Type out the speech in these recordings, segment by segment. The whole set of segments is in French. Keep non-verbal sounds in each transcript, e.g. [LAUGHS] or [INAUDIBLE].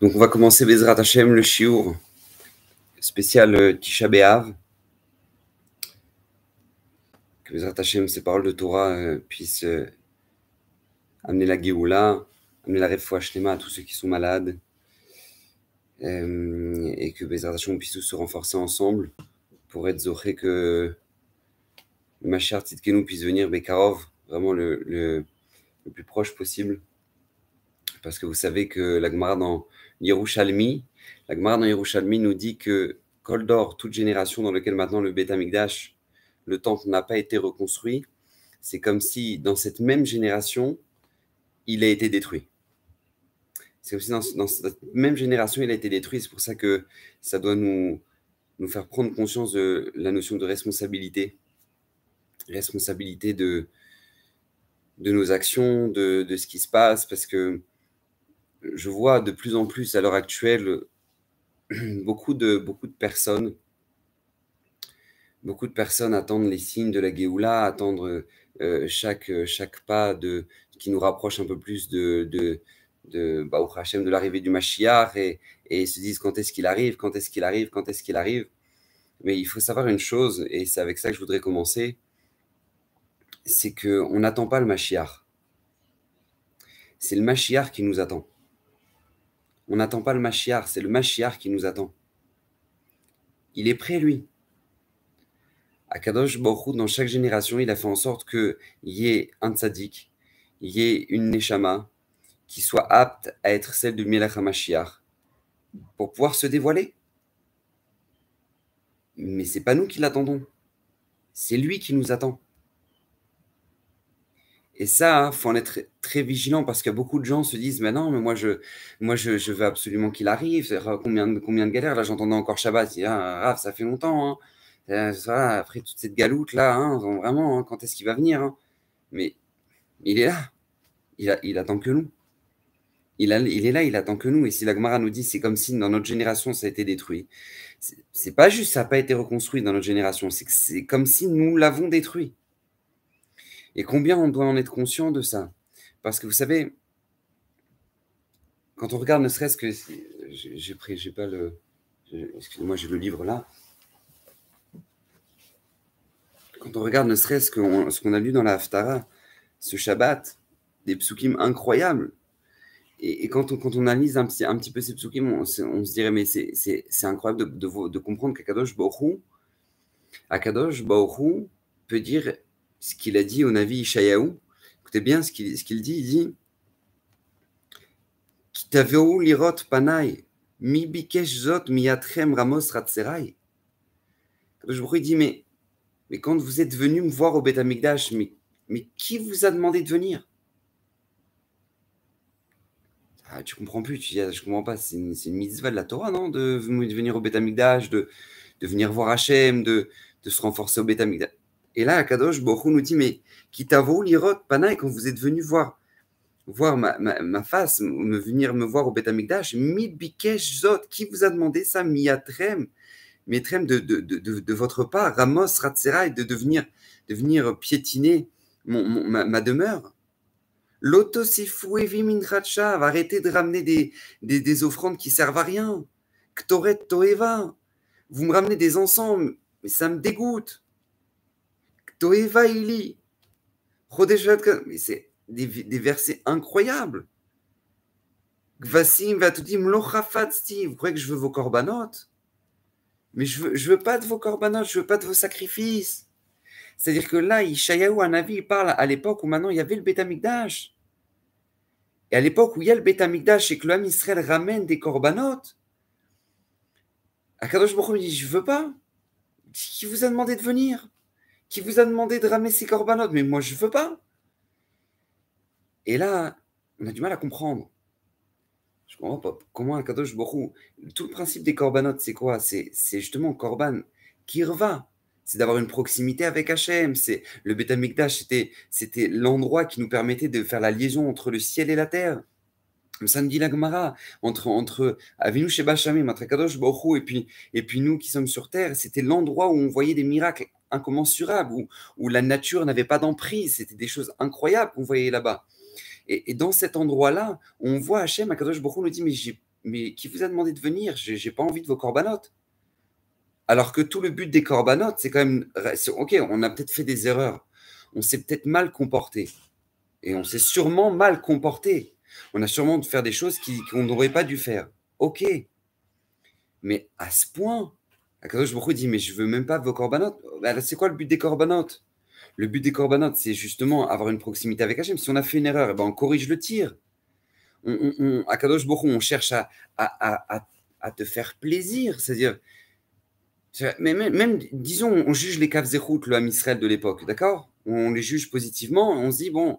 Donc, on va commencer Bezrat Hashem, le Chiour, spécial euh, Tisha B'Av. Que Bezrat Hashem, ces paroles de Torah euh, puissent euh, amener la Géoula, amener la Refoua à tous ceux qui sont malades. et que Bezrat Hashem, puisse tous se renforcer ensemble pour être zoché que ma chère Titkenou puisse venir Bekarov, vraiment le plus proche possible parce que vous savez que la Gemara dans Yerushalmi, la Gemara dans Yerushalmi nous dit que Coldor, toute génération dans laquelle maintenant le Beth le temple n'a pas été reconstruit, c'est comme si dans cette même génération, il a été détruit. C'est comme si dans, cette même génération, il a été détruit. C'est pour ça que ça doit nous, nous faire prendre conscience de la notion de responsabilité. Responsabilité de, de nos actions, de, de ce qui se passe, parce que je vois de plus en plus à l'heure actuelle [CLEARS THROAT] beaucoup de, beaucoup de personnes. Beaucoup de personnes attendent les signes de la Géoula, attendre euh, chaque, chaque pas de, qui nous rapproche un peu plus de, de, de, de l'arrivée du Mashiach et, et se disent quand est-ce qu'il arrive, quand est-ce qu'il arrive, quand est-ce qu'il arrive. Mais il faut savoir une chose, et c'est avec ça que je voudrais commencer, c'est qu'on n'attend pas le Mashiach. C'est le Mashiach qui nous attend. On n'attend pas le Machiar, c'est le Machiar qui nous attend. Il est prêt, lui. Kadosh Baruch dans chaque génération, il a fait en sorte qu'il y ait un tzaddik, il y ait une neshama qui soit apte à être celle du Melech HaMashiach pour pouvoir se dévoiler. Mais c'est pas nous qui l'attendons, c'est lui qui nous attend. Et ça, il hein, faut en être très vigilant parce que beaucoup de gens se disent mais non, mais moi je, moi je, veux absolument qu'il arrive. Combien de galères là J'entendais encore Shabbat, ah, ah, ça fait longtemps. Hein. Euh, après toute cette galoute là, hein, vraiment, quand est-ce qu'il va venir Mais il est là, il, il attend que nous. Il, est là, il attend que nous. Et si la Gemara nous dit c'est comme si dans notre génération ça a été détruit, c'est pas juste ça n'a pas été reconstruit dans notre génération, c'est comme si nous l'avons détruit. Et combien on doit en être conscient de ça Parce que vous savez, quand on regarde ne serait-ce que... J'ai pris, j'ai pas le... Excusez-moi, j'ai le livre là. Quand on regarde ne serait-ce que ce qu'on a lu dans la Haftara, ce Shabbat, des psukim incroyables. Et, quand, on, analyse un petit, peu ces psukim, on, se dirait, mais c'est, incroyable de, de, de comprendre qu'Akadosh Baruch Akadosh peut dire ce qu'il a dit au Navi Ishayahu. Écoutez bien ce qu'il dit. Il dit lirot panai, mi bikesh zot miatrem ramos ratserai. Je vous dit mais, mais quand vous êtes venu me voir au Betamigdash, mais, mais qui vous a demandé de venir Tu ah, tu comprends plus, tu dis, ah, je comprends pas, c'est une, mitzvah de la Torah, non de, venir au Betamigdash, de, de venir voir Hachem, de, se renforcer au migdash. Et là, Kadosh Borou nous dit, mais Kitavo Lirot Pana, quand vous êtes venu voir, voir ma, ma, face, me venir me voir au Betamikdash, bikesh Zot, qui vous a demandé ça, Miatrem, Miatrem de, de, de, de, votre part, Ramos Ratsera, et de devenir, de venir piétiner mon, ma, ma, demeure. vi Evimin va arrêtez de ramener des, des, des offrandes qui servent à rien. Ktoret Toeva, vous me ramenez des ensembles, mais ça me dégoûte. Toeva Ili. Mais c'est des, versets incroyables. Gvasim va tout dire, vous croyez que je veux vos corbanotes Mais je veux, je veux pas de vos corbanotes, je veux pas de vos sacrifices. C'est-à-dire que là, Ishayahu, un avis, il parle à l'époque où maintenant il y avait le Betamikdash. Et à l'époque où il y a le Betamikdash et que l'homme Israël ramène des corbanotes, Akadosh Baruch dit, je veux pas. Qui vous a demandé de venir qui vous a demandé de ramener ces corbanotes, mais moi je ne veux pas. Et là, on a du mal à comprendre. Je comprends pas comment un kadosh borou. Tout le principe des corbanotes, c'est quoi C'est justement korban qui revient c'est d'avoir une proximité avec Hachem. C'est le Beth c'était c'était l'endroit qui nous permettait de faire la liaison entre le ciel et la terre. Comme ça dit entre entre Avinu Sheba entre Kadosh Baruch et puis et puis nous qui sommes sur terre, c'était l'endroit où on voyait des miracles Incommensurable où, la nature n'avait pas d'emprise. C'était des choses incroyables qu'on voyait là-bas. Et, dans cet endroit-là, on voit Hachem, Akadosh Baruch nous dit mais, mais, qui vous a demandé de venir Je n'ai pas envie de vos corbanotes. Alors que tout le but des corbanotes, c'est quand même ok, on a peut-être fait des erreurs, on s'est peut-être mal comporté, et on s'est sûrement mal comporté. On a sûrement dû faire des choses qu'on n'aurait pas dû faire. Ok, mais à ce point, Akadosh Baruch dit, mais je veux même pas vos corbanotes. Ben, c'est quoi le but des corbanotes Le but des corbanotes, c'est justement avoir une proximité avec Hachem. Si on a fait une erreur, eh ben on corrige le tir. On, on, on Akadosh Baruch on cherche à, te faire plaisir. C'est-à-dire, mais même, disons, on juge les caves le Ham de l'époque, d'accord On les juge positivement, on se dit, bon,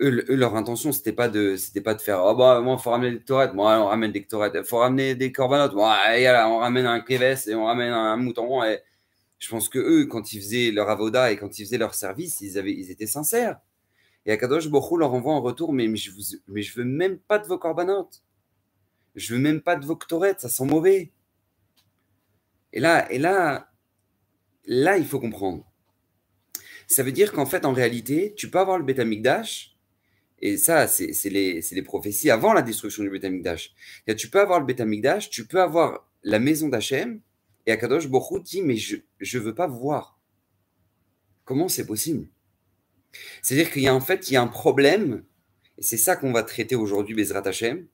eux, leur intention, c'était pas de, c'était pas de faire, oh bah, moi, faut ramener des torettes, Moi, on ramène des torettes, faut ramener des corbanotes, bon, on ramène un clévès et on ramène un mouton. Et... Je pense que eux, quand ils faisaient leur avoda et quand ils faisaient leur service, ils, avaient, ils étaient sincères. Et Akadosh Bohu leur envoie en retour, mais, mais je vous, mais je veux même pas de vos corbanotes. Je veux même pas de vos torettes, ça sent mauvais. Et là, et là, là, il faut comprendre. Ça veut dire qu'en fait, en réalité, tu peux avoir le Betamikdash, et ça, c'est les, prophéties avant la destruction du Betamikdash. Tu peux avoir le Betamikdash, tu peux avoir la maison d'Hachem, et Akadosh Borou dit Mais je ne veux pas voir. Comment c'est possible C'est-à-dire qu'il y a en fait il y a un problème, et c'est ça qu'on va traiter aujourd'hui, Bezrat Hachem,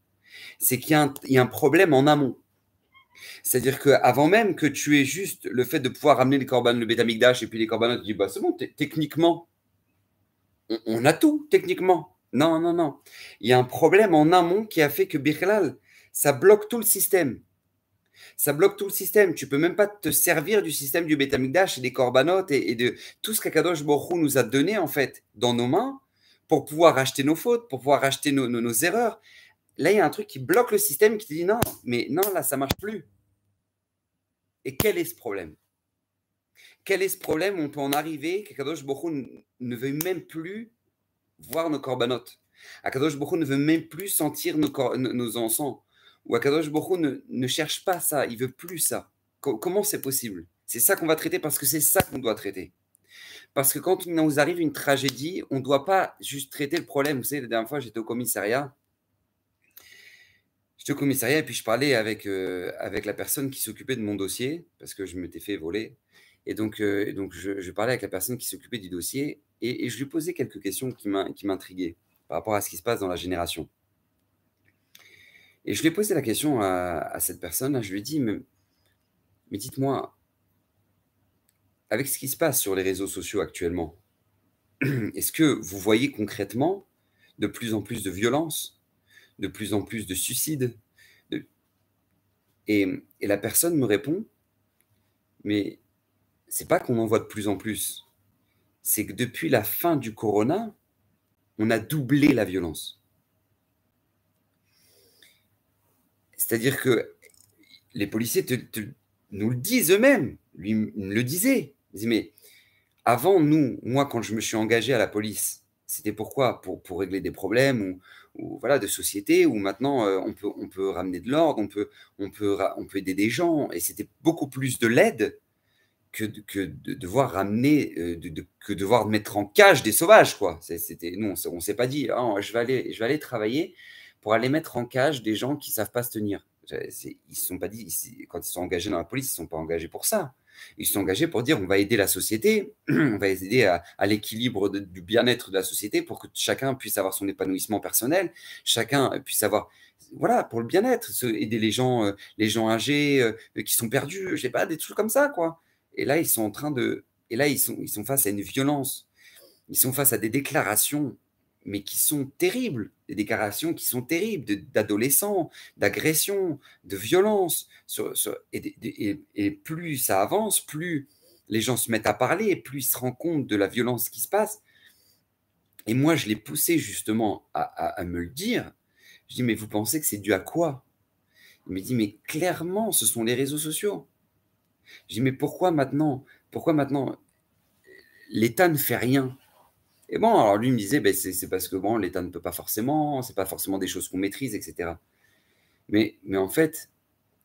c'est qu'il y, a un problème en amont. C'est-à-dire qu'avant même que tu aies juste le fait de pouvoir amener les corbanes, le Betamikdash, et puis les corbanes, tu dis Bah c'est bon, techniquement, on a tout, techniquement. Non, non, non. Il y a un problème en amont qui a fait que Birlal, ça bloque tout le système. Ça bloque tout le système. Tu peux même pas te servir du système du Bétamidash et des Corbanotes et, de tout ce qu'Akadosh Borou nous a donné en fait dans nos mains pour pouvoir racheter nos fautes, pour pouvoir racheter nos, erreurs. Là, il y a un truc qui bloque le système qui te dit non, mais non, là, ça marche plus. Et quel est ce problème Quel est ce problème On peut en arriver qu'Akadosh Borou ne veut même plus voir nos corbanotes. Akadosh Baruch ne veut même plus sentir nos, nos encens. Ou Akadosh Baruch ne, cherche pas ça, il veut plus ça. comment c'est possible C'est ça qu'on va traiter parce que c'est ça qu'on doit traiter. Parce que quand il nous arrive une tragédie, on ne doit pas juste traiter le problème. Vous savez, la dernière fois, j'étais au commissariat. J'étais au commissariat et puis je parlais avec, euh, avec la personne qui s'occupait de mon dossier parce que je m'étais fait voler. Et donc, euh, donc je, parlais avec la personne qui s'occupait du dossier et, je lui posais quelques questions qui m'intriguaient par rapport à ce qui se passe dans la génération. Et je lui ai posé la question à, cette personne Je lui ai dit Mais, dites-moi, avec ce qui se passe sur les réseaux sociaux actuellement, [CLEARS THROAT] est-ce que vous voyez concrètement de plus en plus de violence, de plus en plus de suicides et la personne me répond Mais c'est pas qu'on en voit de plus en plus, c'est que depuis la fin du corona, on a doublé la violence. C'est-à-dire que les policiers nous le disent eux-mêmes, lui me le disait. mais avant, nous, moi, quand je me suis engagé à la police, c'était pourquoi pour, pour régler des problèmes ou, voilà de société où maintenant euh, on, peut, ramener de l'ordre, on peut, on peut aider des gens. Et c'était beaucoup plus de l'aide que, de devoir ramener, euh, que devoir mettre en cage des sauvages, quoi. C'était, nous, on, ne s'est pas dit, ah, je vais aller, je vais aller travailler pour aller mettre en cage des gens qui savent pas se tenir. Ils sont pas dit, quand ils sont engagés dans la police, ils ne sont pas engagés pour ça. Ils sont engagés pour dire on va aider la société, [CLEARS THROAT] on va aider à, l'équilibre du bien-être de la société pour que chacun puisse avoir son épanouissement personnel, chacun puisse avoir, voilà, pour le bien-être, aider les gens, euh, les gens âgés euh, qui sont perdus, je sais pas, des trucs comme ça, quoi. Et là, ils sont en train de. Et là, ils sont, ils sont face à une violence. Ils sont face à des déclarations, mais qui sont terribles. Des déclarations qui sont terribles d'adolescents, d'agressions, de violences. et, plus ça avance, plus les gens se mettent à parler, plus ils se rendent compte de la violence qui se passe. Et moi, je l'ai poussé justement à, à me le dire. Je dis, mais vous pensez que c'est dû à quoi Il me dit, mais clairement, ce sont les réseaux sociaux. Je dis, mais pourquoi maintenant Pourquoi maintenant l'État ne fait rien Et bon, alors lui me disait, ben, c'est parce que bon, l'État ne peut pas forcément, c'est pas forcément des choses qu'on maîtrise, etc. Mais, en fait,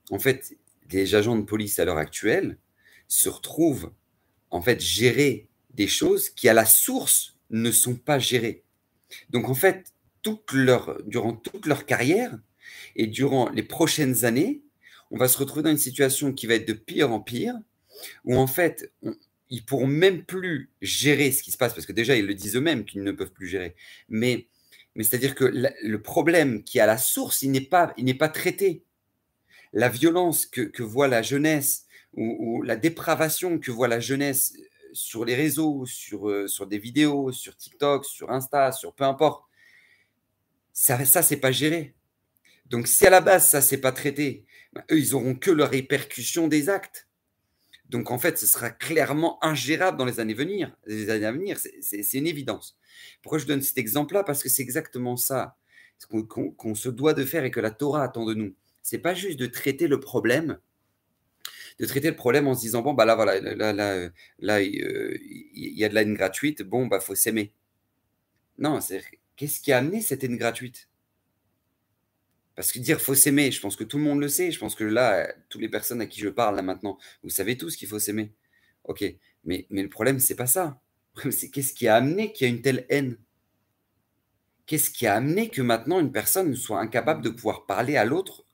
en fait, les agents de police à l'heure actuelle se retrouvent en fait gérer des choses qui à la source ne sont pas gérées. Donc en fait, toute leur, durant toute leur carrière et durant les prochaines années, on va se retrouver dans une situation qui va être de pire en pire, où en fait, ils pourront même plus gérer ce qui se passe, parce que déjà, ils le disent eux-mêmes qu'ils ne peuvent plus gérer. Mais, c'est-à-dire que le problème qui est à la source, il n'est pas, pas traité. La violence que, voit la jeunesse, ou, la dépravation que voit la jeunesse euh, sur les réseaux, sur, euh, sur des vidéos, sur TikTok, sur Insta, sur peu importe, ça, ça c'est pas géré. Donc si à la base, ça, c'est pas traité, bah, eux, ils n'auront que la répercussion des actes. Donc en fait, ce sera clairement ingérable dans les années, venir, les années à venir. C'est une évidence. Pourquoi je donne cet exemple-là Parce que c'est exactement ça qu'on se doit de faire et que la Torah attend de nous. C'est pas juste de traiter le problème, de traiter le problème en se disant bon bah là voilà là euh, il y a de la haine gratuite, bon bah faut s'aimer. Non, c'est qu'est-ce qui a amené cette haine gratuite parce que dire faut s'aimer, je pense que tout le monde le sait. Je pense que là, toutes les personnes à qui je parle là maintenant, vous savez tous qu'il faut s'aimer. Ok, mais, le problème, c'est pas ça. C'est qu'est-ce qui a amené qu'il y a une telle haine Qu'est-ce qui a amené que maintenant une personne soit incapable de pouvoir parler à l'autre,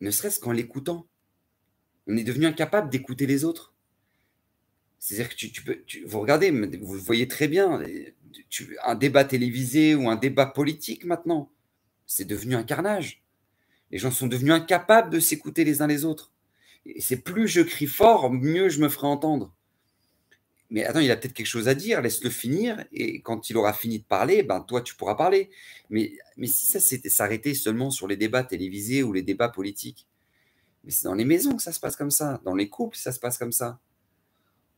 ne serait-ce qu'en l'écoutant On est devenu incapable d'écouter les autres. C'est-à-dire que tu, tu peux, vous regardez, vous le voyez très bien, un débat télévisé ou un débat politique maintenant c'est devenu un carnage. Les gens sont devenus incapables de s'écouter les uns les autres. Et c'est plus je crie fort, mieux je me ferai entendre. Mais attends, il a peut-être quelque chose à dire, laisse-le finir, et quand il aura fini de parler, ben toi tu pourras parler. Mais, mais si ça c'était s'arrêter seulement sur les débats télévisés ou les débats politiques, mais c'est dans les maisons que ça se passe comme ça, dans les couples ça se passe comme ça.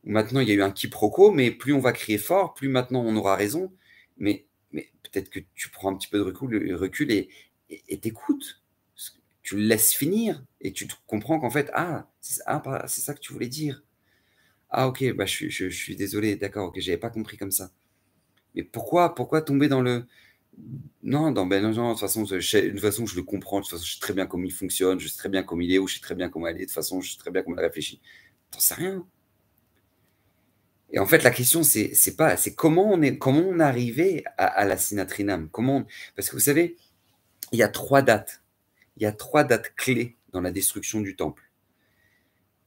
Maintenant il y a eu un quiproquo, mais plus on va crier fort, plus maintenant on aura raison. Mais mais peut-être que tu prends un petit peu de recul, euh, et t'écoutes. Tu le laisses finir et tu comprends qu'en fait, ah, ah c'est ça que tu voulais dire. Ah, ok, bah, je, je, suis désolé, d'accord, ok, j'avais pas compris comme ça. Mais pourquoi, pourquoi tomber dans le. Non, dans, ben, de toute façon, façon, je le comprends, de toute façon, je sais très bien comment il fonctionne, je sais très bien comment il est, ou je sais très bien comment elle est, de toute façon, je sais très bien comment elle réfléchit. T'en sais rien. Et en fait, la question, c'est, pas, c'est comment on est, comment on est arrivé à, la sinatrinam. Comment, parce que vous savez, il y a trois dates. Il y a trois dates clés dans la destruction du temple.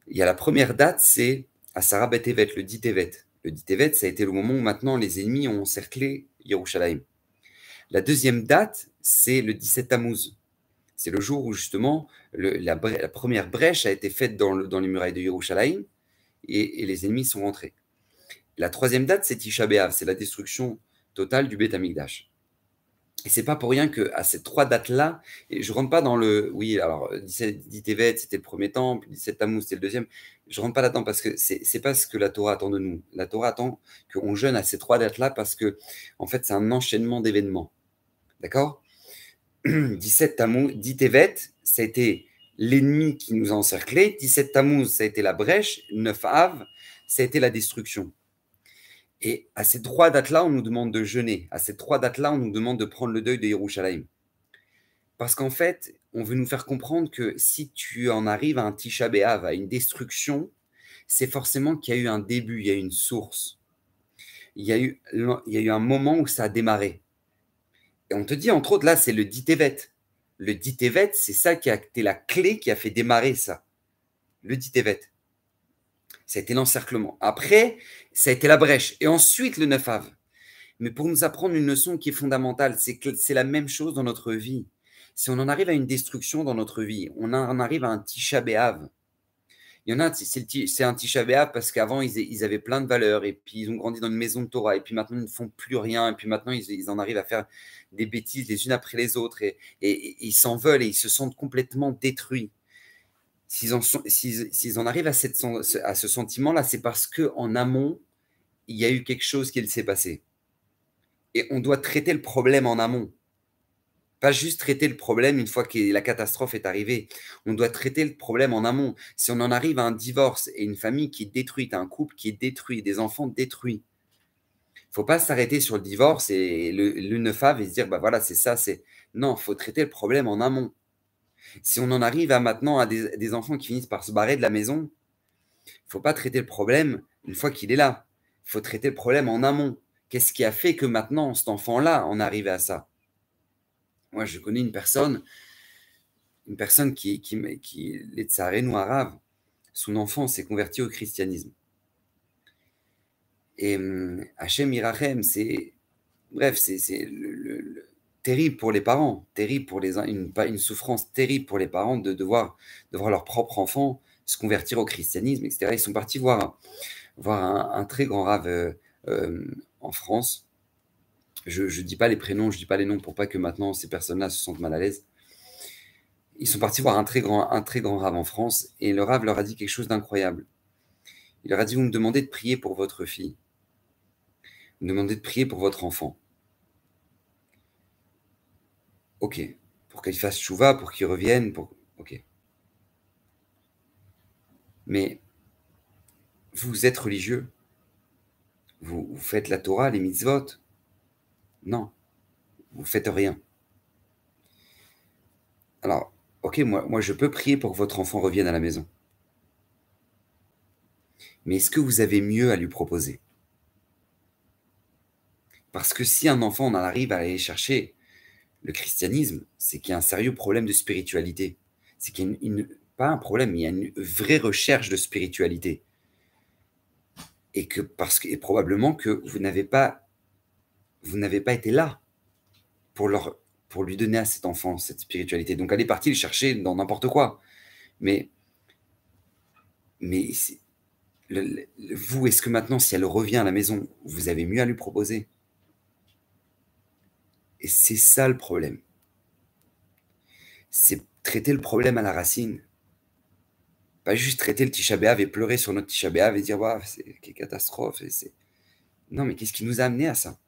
Il y a la première date, c'est à sarabeth Evet, le dit Tevet. Le dit Tevet, ça a été le moment où maintenant les ennemis ont encerclé Yerushalayim. La deuxième date, c'est le 17 Tammuz. C'est le jour où justement la, première brèche a été faite dans, dans les murailles de Yerushalayim et, et les ennemis sont rentrés. La troisième date, c'est Tisha c'est la destruction totale du Beth Amikdash. Et c'est pas pour rien que à ces trois dates-là, je rentre pas dans le oui, alors 17 Tevet, c'était le premier temple, 17 Tammuz c'était le deuxième. Je rentre pas là-dedans parce que c'est n'est pas ce que la Torah attend de nous. La Torah attend qu'on jeûne à ces trois dates-là parce que en fait, c'est un enchaînement d'événements. D'accord 17 [CLEARS THROAT] Tammuz, 10 Tevet, ça a été l'ennemi qui nous a encerclés, 17 Tammuz, ça a été la brèche, 9 Av, ça a été la destruction. Et à ces trois dates-là, on nous demande de jeûner. À ces trois dates-là, on nous demande de prendre le deuil de Yerushalayim. Parce qu'en fait, on veut nous faire comprendre que si tu en arrives à un Tisha B'Av, à une destruction, c'est forcément qu'il y a eu un début, il y a eu une source. Il y a eu, il y a eu un moment où ça a démarré. Et on te dit, entre autres, là, c'est le dit évêque. Le dit évêque, c'est ça qui a été la clé qui a fait démarrer ça. Le dit évêque. Ça a été l'encerclement. Après, ça a été la brèche. Et ensuite, le neuf av. Mais pour nous apprendre une leçon qui est fondamentale, c'est que c'est la même chose dans notre vie. Si on en arrive à une destruction dans notre vie, on en arrive à un Tisha B'Av. Il y en a, c'est un Tisha parce qu'avant, ils, avaient plein de valeurs et puis ils ont grandi dans une maison de Torah et puis maintenant, ils ne font plus rien et puis maintenant, ils, en arrivent à faire des bêtises les unes après les autres et ils s'en veulent et ils se sentent complètement détruits s'ils en, arrivent à, ce sentiment-là, c'est parce qu'en amont, il y a eu quelque chose qui s'est passé. Et on doit traiter le problème en amont. Pas juste traiter le problème une fois que la catastrophe est arrivée. On doit traiter le problème en amont. Si on en arrive à un divorce et une famille qui est détruite, un couple qui est détruit, des enfants détruits, faut pas s'arrêter sur le divorce et l'une fave et se dire bah voilà c'est ça c'est non faut traiter le problème en amont si on en arrive à maintenant à des, enfants qui finissent par se barrer de la maison, il faut pas traiter le problème une fois qu'il est là. Il faut traiter le problème en amont. Qu'est-ce qui a fait que maintenant cet enfant-là en arrivait à ça Moi, je connais une personne, une personne qui, qui, qui est arabe. son enfant s'est converti au christianisme. Et hum, Hachem Irachem, c'est. Bref, c'est le terrible pour les parents, terrible pour les une, une souffrance terrible pour les parents de devoir de voir leur propre enfant se convertir au christianisme, etc. Ils sont partis voir voir un, très grand rave euh, euh, en France. Je ne dis pas les prénoms, je ne dis pas les noms pour pas que maintenant ces personnes-là se sentent mal à l'aise. Ils sont partis voir un très grand un très grand rave en France et le rave leur a dit quelque chose d'incroyable. Il leur a dit vous me demandez de prier pour votre fille, vous me demandez de prier pour votre enfant Ok. Pour qu'il fasse chouva, pour qu'il revienne, pour... ok. Mais vous êtes religieux. Vous, faites la Torah, les mitzvot. Non. Vous faites rien. Alors, ok, moi, moi je peux prier pour que votre enfant revienne à la maison. Mais est-ce que vous avez mieux à lui proposer Parce que si un enfant, on en arrive à aller chercher le christianisme, c'est qu'il y a un sérieux problème de spiritualité. C'est qu'il y a pas un problème, il y a une vraie recherche de spiritualité. Et que parce que probablement que vous n'avez pas vous n'avez pas été là pour leur pour lui donner à cet enfant cette spiritualité. Donc elle est partie le chercher dans n'importe quoi. Mais mais vous, est-ce que maintenant, si elle revient à la maison, vous avez mieux à lui proposer et c'est ça le problème. C'est traiter le problème à la racine. Pas juste traiter le Tisha et pleurer sur notre Tisha et dire Waouh, c'est quelle catastrophe. Et non, mais qu'est-ce qui nous a amené à ça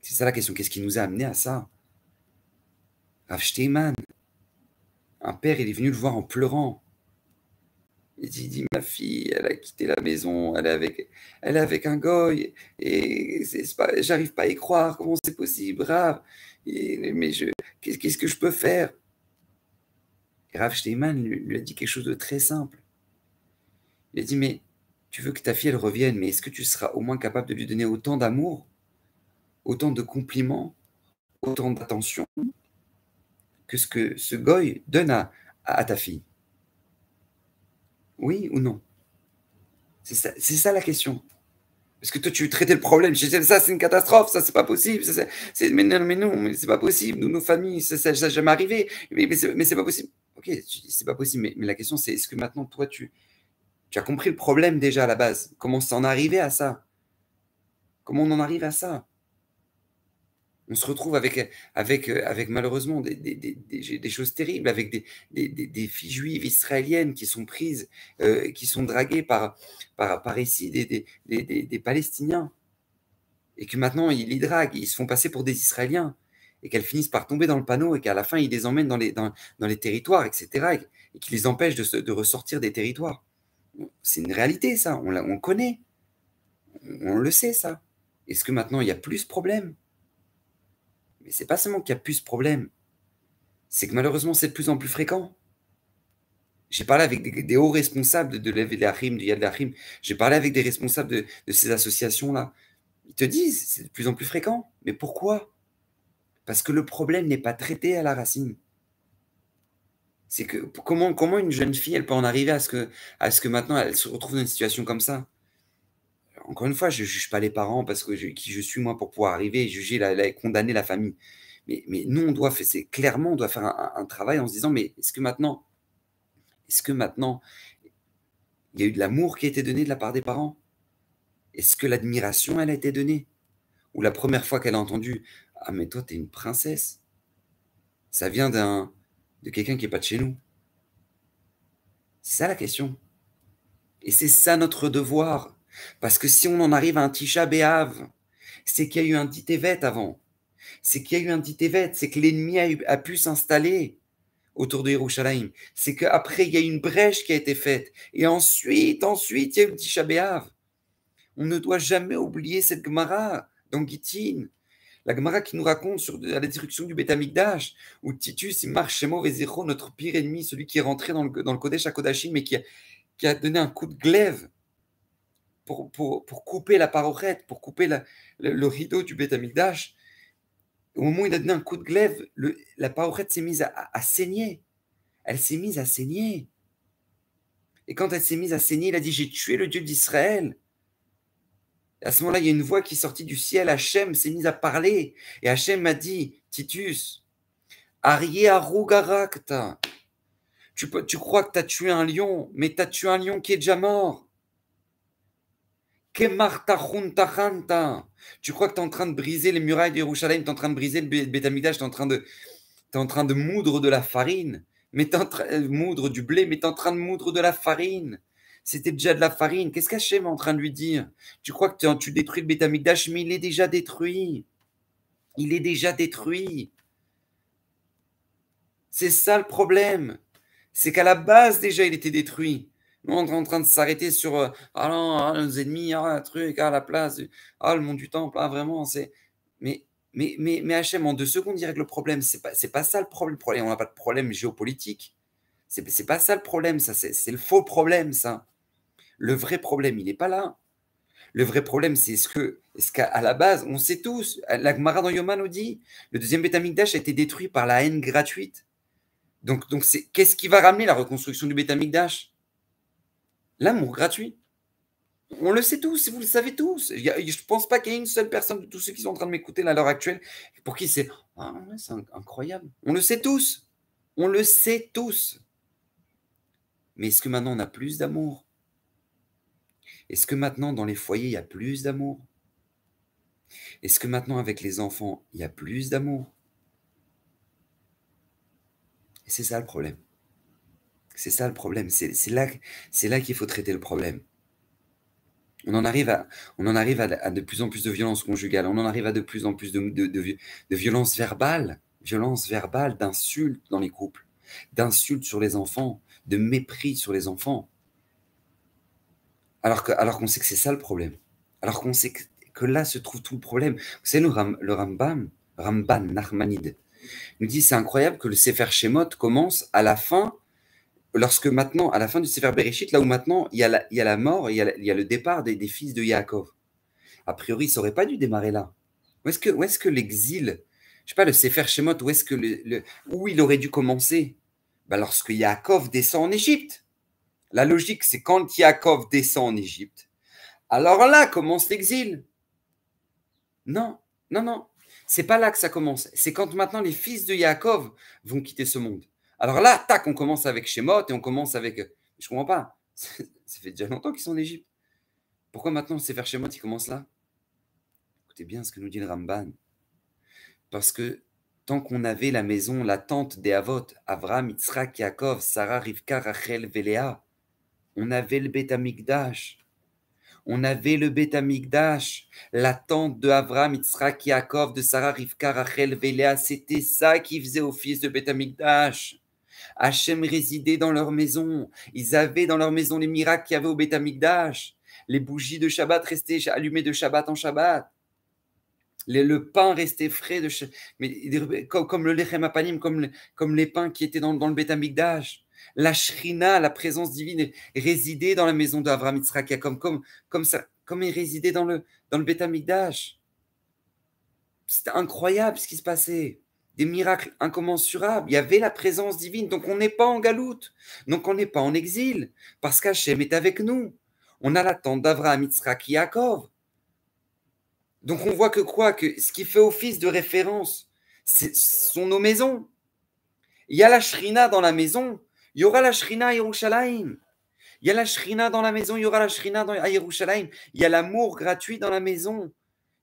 C'est ça la question. Qu'est-ce qui nous a amené à ça Rav un père, il est venu le voir en pleurant. Il dit, ma fille, elle a quitté la maison, elle est avec, elle avec un goy, et j'arrive pas à y croire, comment c'est possible, Rav et, Mais qu'est-ce que je peux faire et Rav Steinman lui, a dit quelque chose de très simple. Il a dit, mais tu veux que ta fille, elle revienne, mais est-ce que tu seras au moins capable de lui donner autant d'amour, autant de compliments, autant d'attention que ce que ce goy donne à ta fille oui ou non C'est ça, la question. Parce que toi, tu traitais le problème. Je ça, c'est une catastrophe, ça, c'est pas possible. mais non, mais non, mais c'est pas possible. Nous, nos familles, ça, ça, jamais arrivé. Mais, mais c'est pas possible. Ok, c'est pas possible. Mais, la question, c'est est-ce que maintenant, toi, tu, tu as compris le problème déjà à la base Comment s'en arriver à ça Comment on en arrive à ça on se retrouve avec, avec, euh, avec malheureusement des, choses terribles, avec des, filles juives israéliennes qui sont prises, euh, qui sont draguées par, ici des, Palestiniens. Et que maintenant, ils les draguent, ils se font passer pour des Israéliens. Et qu'elles finissent par tomber dans le panneau et qu'à la fin, ils les emmènent dans les, territoires, etc. Et, qu'ils les empêchent de, ressortir des territoires. C'est une réalité, ça. On, on connaît. On, le sait, ça. Est-ce que maintenant, il y a plus de problème mais c'est pas seulement qu'il n'y a plus ce problème, c'est que malheureusement, c'est de plus en plus fréquent. J'ai parlé avec des, hauts responsables de l'Evedarim, du Yadarim. J'ai parlé avec des responsables de, ces associations-là. Ils te disent, c'est de plus en plus fréquent. Mais pourquoi Parce que le problème n'est pas traité à la racine. C'est que comment, comment une jeune fille, elle peut en arriver à ce que, à ce que maintenant elle se retrouve dans une situation comme ça encore une fois, je ne juge pas les parents parce que qui je suis moi pour pouvoir arriver et juger, la, condamner la famille. Mais, nous, on doit faire, clairement, on doit faire un, travail en se disant, mais est-ce que maintenant, est-ce que maintenant, il y a eu de l'amour qui a été donné de la part des parents Est-ce que l'admiration, elle a été donnée Ou la première fois qu'elle a entendu, ah mais toi, tu es une princesse. Ça vient d'un de quelqu'un qui n'est pas de chez nous. C'est ça la question. Et c'est ça notre devoir parce que si on en arrive à un Tisha B'Av, c'est qu'il y a eu un dit avant. C'est qu'il y a eu un dit c'est que l'ennemi a, pu s'installer autour de Yerushalayim. C'est qu'après, il y a une brèche qui a été faite. Et ensuite, ensuite, il y a eu le Tisha B'Av. On ne doit jamais oublier cette Gemara dans La Gemara qui nous raconte sur la destruction du Betamikdash, où Titus, il marche chez notre pire ennemi, celui qui est rentré dans le, dans Kodesh à Kodashim, mais qui a donné un coup de glaive pour, couper la parochette, pour couper le, rideau du Beth au moment où il a donné un coup de glaive, la parochette s'est mise à, saigner. Elle s'est mise à saigner. Et quand elle s'est mise à saigner, il a dit J'ai tué le Dieu d'Israël. À ce moment-là, il y a une voix qui est sortie du ciel. Hachem s'est mise à parler. Et Hachem m'a dit Titus, tu, peux, tu crois que tu as tué un lion, mais tu as tué un lion qui est déjà mort. Tu crois que tu es en train de briser les murailles de Yerushalayim, tu es en train de briser le Beth tu es en train de en train de moudre de la farine, mais es en train de euh, moudre du blé, mais tu es en train de moudre de la farine. C'était déjà de la farine. Qu'est-ce qu'Hachem est en train de lui dire Tu crois que tu détruis le bétamidage mais il est déjà détruit. Il est déjà détruit. C'est ça le problème. C'est qu'à la base, déjà, il était détruit. Nous, on est en train de s'arrêter sur euh, ah, ah nos ennemis, ah, truc, ah, la place, ah, le monde du temple, ah, vraiment, c'est. Mais, mais, mais, mais HM, en deux secondes, il règle le problème. C'est pas, pas ça le problème. on n'a pas de problème géopolitique. C'est, n'est pas ça le problème, ça. C'est, le faux problème, ça. Le vrai problème, il n'est pas là. Le vrai problème, c'est ce que, ce qu'à la base, on sait tous. La Gemara dans Yoma nous dit le deuxième Betamigdash a été détruit par la haine gratuite. Donc, donc c'est, qu'est-ce qui va ramener la reconstruction du Betamikdash L'amour gratuit. On le sait tous, vous le savez tous. Je ne pense pas qu'il y ait une seule personne de tous ceux qui sont en train de m'écouter à l'heure actuelle pour qui c'est ah, incroyable. On le sait tous. On le sait tous. Mais est-ce que maintenant on a plus d'amour Est-ce que maintenant dans les foyers il y a plus d'amour Est-ce que maintenant avec les enfants il y a plus d'amour Et c'est ça le problème. C'est ça le problème. C'est là, là qu'il faut traiter le problème. On en arrive, à, on en arrive à, de plus en plus de violences conjugales. On en arrive à de plus en plus de, de, violences verbales, violences verbales, d'insultes dans les couples, d'insultes sur les enfants, de mépris sur les enfants. Alors qu'on alors qu'on sait que c'est ça le problème. Alors qu'on sait que, là se trouve tout le problème. Vous savez, le, Ram, Rambam, Ramban Narmanide, nous dit c'est incroyable que le Sefer Shemot commence à la fin lorsque maintenant, à la fin du Sefer Bereshit, là où maintenant il y a la, mort, il y a, le départ des, fils de Yaakov, a priori, ça aurait pas dû démarrer là. Où est-ce que, l'exil, je sais pas, le Sefer Shemot, où est-ce que le, où il aurait dû commencer bah, Lorsque Yaakov descend en Égypte. La logique, c'est quand Yaakov descend en Égypte, alors là commence l'exil. Non, non, non. C'est pas là que ça commence. C'est quand maintenant les fils de Yaakov vont quitter ce monde. Alors là, tac, on commence avec Shemot et on commence avec. Euh, je comprends pas. [LAUGHS] Ça fait déjà longtemps qu'ils sont en Égypte. Pourquoi maintenant c'est vers Shemot, qui commencent là Écoutez bien ce que nous dit le Ramban. Parce que tant qu'on avait la maison, la tente des Avot, Avram, Yitzhak, Yaakov, Sarah, Rivka, Rachel, Véléa, on avait le Betamigdash. On avait le Betamikdash. la tente de Avram, Yitzhak, Yaakov, de Sarah, Rivka, Rachel, Véléa. C'était ça qui faisait office de Betamikdash Hachem résidait dans leur maison. Ils avaient dans leur maison les miracles qu'il y avait au bétamigdash. Les bougies de Shabbat restaient allumées de Shabbat en Shabbat. Le, pain restait frais, de, mais, comme, le lechem apanim, comme, les pains qui étaient dans, dans le Migdash. La shrina, la présence divine, résidait dans la maison d'Avram comme, comme, comme il résidait dans le, dans le C'était incroyable ce qui se passait des miracles incommensurables. Il y avait la présence divine. Donc on n'est pas en galoute. Donc on n'est pas en exil. Parce qu'Hachem est avec nous. On a la tente d'Avraham, Yitzhak, Yaakov. Donc on voit que quoi Que ce qui fait office de référence, ce sont nos maisons. Il y a la shrina dans la maison. Il y aura la shrina à Yerushalayim. Il y a la shrina dans la maison. Il y aura la shrina à Yerushalayim. Il y a l'amour gratuit dans la maison.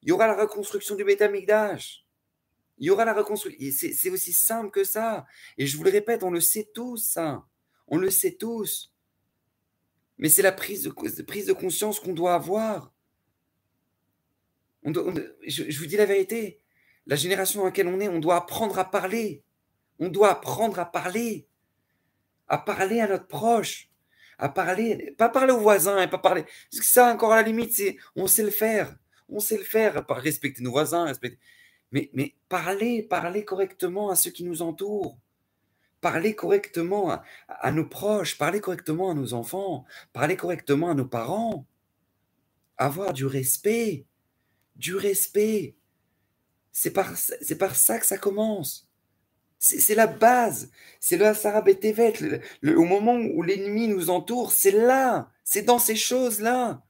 Il y aura la reconstruction du Beth Amikdash. Il y aura la reconstruction. C'est aussi simple que ça. Et je vous le répète, on le sait tous, ça. On le sait tous. Mais c'est la prise de, prise de conscience qu'on doit avoir. je, vous dis la vérité. La génération dans laquelle on est, on doit apprendre à parler. On doit apprendre à parler. À parler à notre proche. À parler. Pas parler aux voisins et pas parler. Parce que ça, encore à la limite, on sait le faire. On sait le faire. Respecter nos voisins, respecter mais, parler, parlez, parlez correctement à ceux qui nous entourent. Parlez correctement à, nos proches, parlez correctement à nos enfants, parlez correctement à nos parents. Avoir du respect, du respect. C'est par, ça que ça commence. C'est la base. C'est le Hassara Betevet. au moment où l'ennemi nous entoure, c'est là. C'est dans ces choses-là.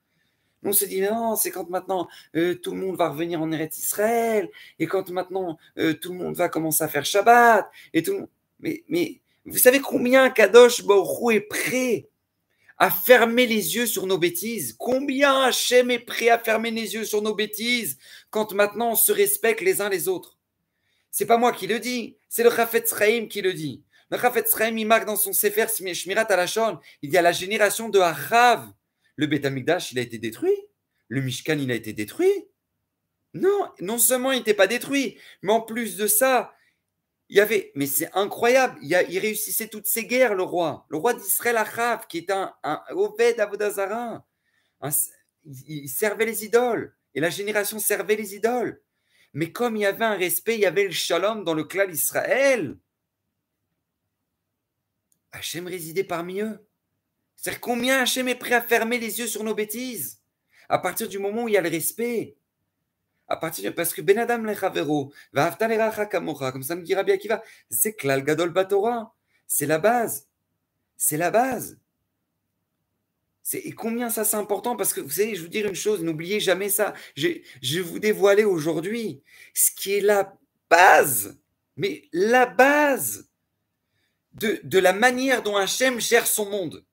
On se dit, non, c'est quand maintenant euh, tout le monde va revenir en Eretz Israël, et quand maintenant euh, tout le monde va commencer à faire Shabbat, et tout Mais, vous savez combien Kadosh Baruch est prêt à fermer les yeux sur nos bêtises Combien Hachem est prêt à fermer les yeux sur nos bêtises quand maintenant on se respecte les uns les autres C'est pas moi qui le dis, c'est le Rafet Raïm qui le dit. Le Rafet Raïm, il marque dans son Sefer Shmirat Alashon, il y a la génération de Harav le Betamigdash il a été détruit. Le Mishkan, il a été détruit. Non, non seulement il n'était pas détruit, mais en plus de ça, il y avait. Mais c'est incroyable, il, réussissait toutes ces guerres, le roi. Le roi d'Israël Achav, qui est un, un Obed il, servait les idoles. Et la génération servait les idoles. Mais comme il y avait un respect, il y avait le shalom dans le clan d'Israël. Hachem résidait parmi eux. C'est-à-dire combien Hachem est prêt à fermer les yeux sur nos bêtises à partir du moment où il y a le respect. À partir de... Parce que Ben Adam le comme ça me bien qui va, c'est Klal Gadol Batora. C'est la base. C'est la base. Et combien ça c'est important parce que vous savez, je vous dire une chose, n'oubliez jamais ça. Je, je vous dévoiler aujourd'hui ce qui est la base, mais la base de, de la manière dont Hachem gère son monde.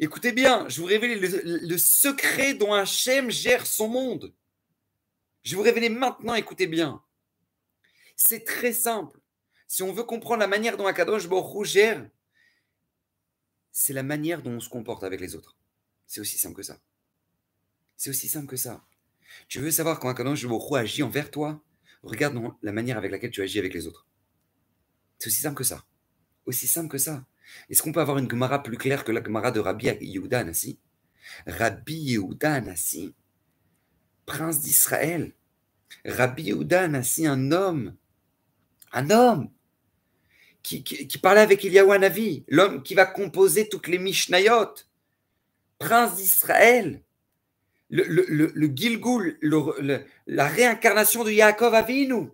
Écoutez bien, je vous révèle le, secret dont Hachem gère son monde. Je vais vous révéler maintenant, écoutez bien. C'est très simple. Si on veut comprendre la manière dont un Akadosh Borou gère, c'est la manière dont on se comporte avec les autres. C'est aussi simple que ça. C'est aussi simple que ça. Tu veux savoir quand Akadosh Borou agit envers toi Regarde la manière avec laquelle tu agis avec les autres. C'est aussi simple que ça. Aussi simple que ça. Est-ce qu'on peut avoir une Gemara plus claire que la Gemara de Rabbi Yehuda Rabbi Yehuda prince d'Israël. Rabbi Yehuda un homme, un homme qui, parlait avec Eliyahu Hanavi, l'homme qui va composer toutes les Mishnayot, prince d'Israël. le Gilgul, la réincarnation de Yaakov Avinu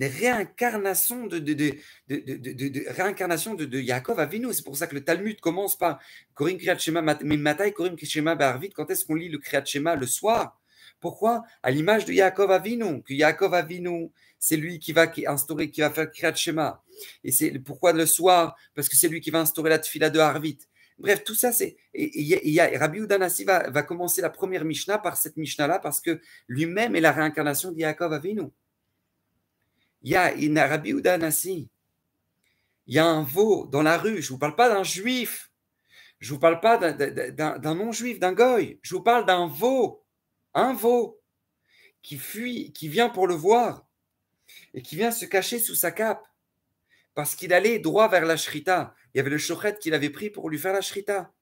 réincarnation de, de, réincarnation de, Yaakov Avinu. C'est pour ça que le Talmud commence par Korim Kriyat Shema Matai Korim Shema Barvit. Quand est-ce qu'on lit le Kriyat Shema le soir Pourquoi À l'image de Yaakov Avinu, que Yaakov Avinu, c'est lui qui va instaurer, qui va faire Kriyat Shema. Et c'est pourquoi le soir Parce que c'est lui qui va instaurer la Tfila de Harvit. Bref, tout ça, c'est. Il Rabbi Udanasi va, va commencer la première Mishnah par cette Mishnah-là, parce que lui-même est la réincarnation de Yaakov Avinu un Rabbi Il y a un veau dans la rue. Je ne vous parle pas d'un juif. Je ne vous parle pas d'un non-juif, d'un goy. Je vous parle d'un veau. Un veau qui fuit, qui vient pour le voir et qui vient se cacher sous sa cape parce qu'il allait droit vers la shrita. Il y avait le chochet qu'il avait pris pour lui faire la shrita.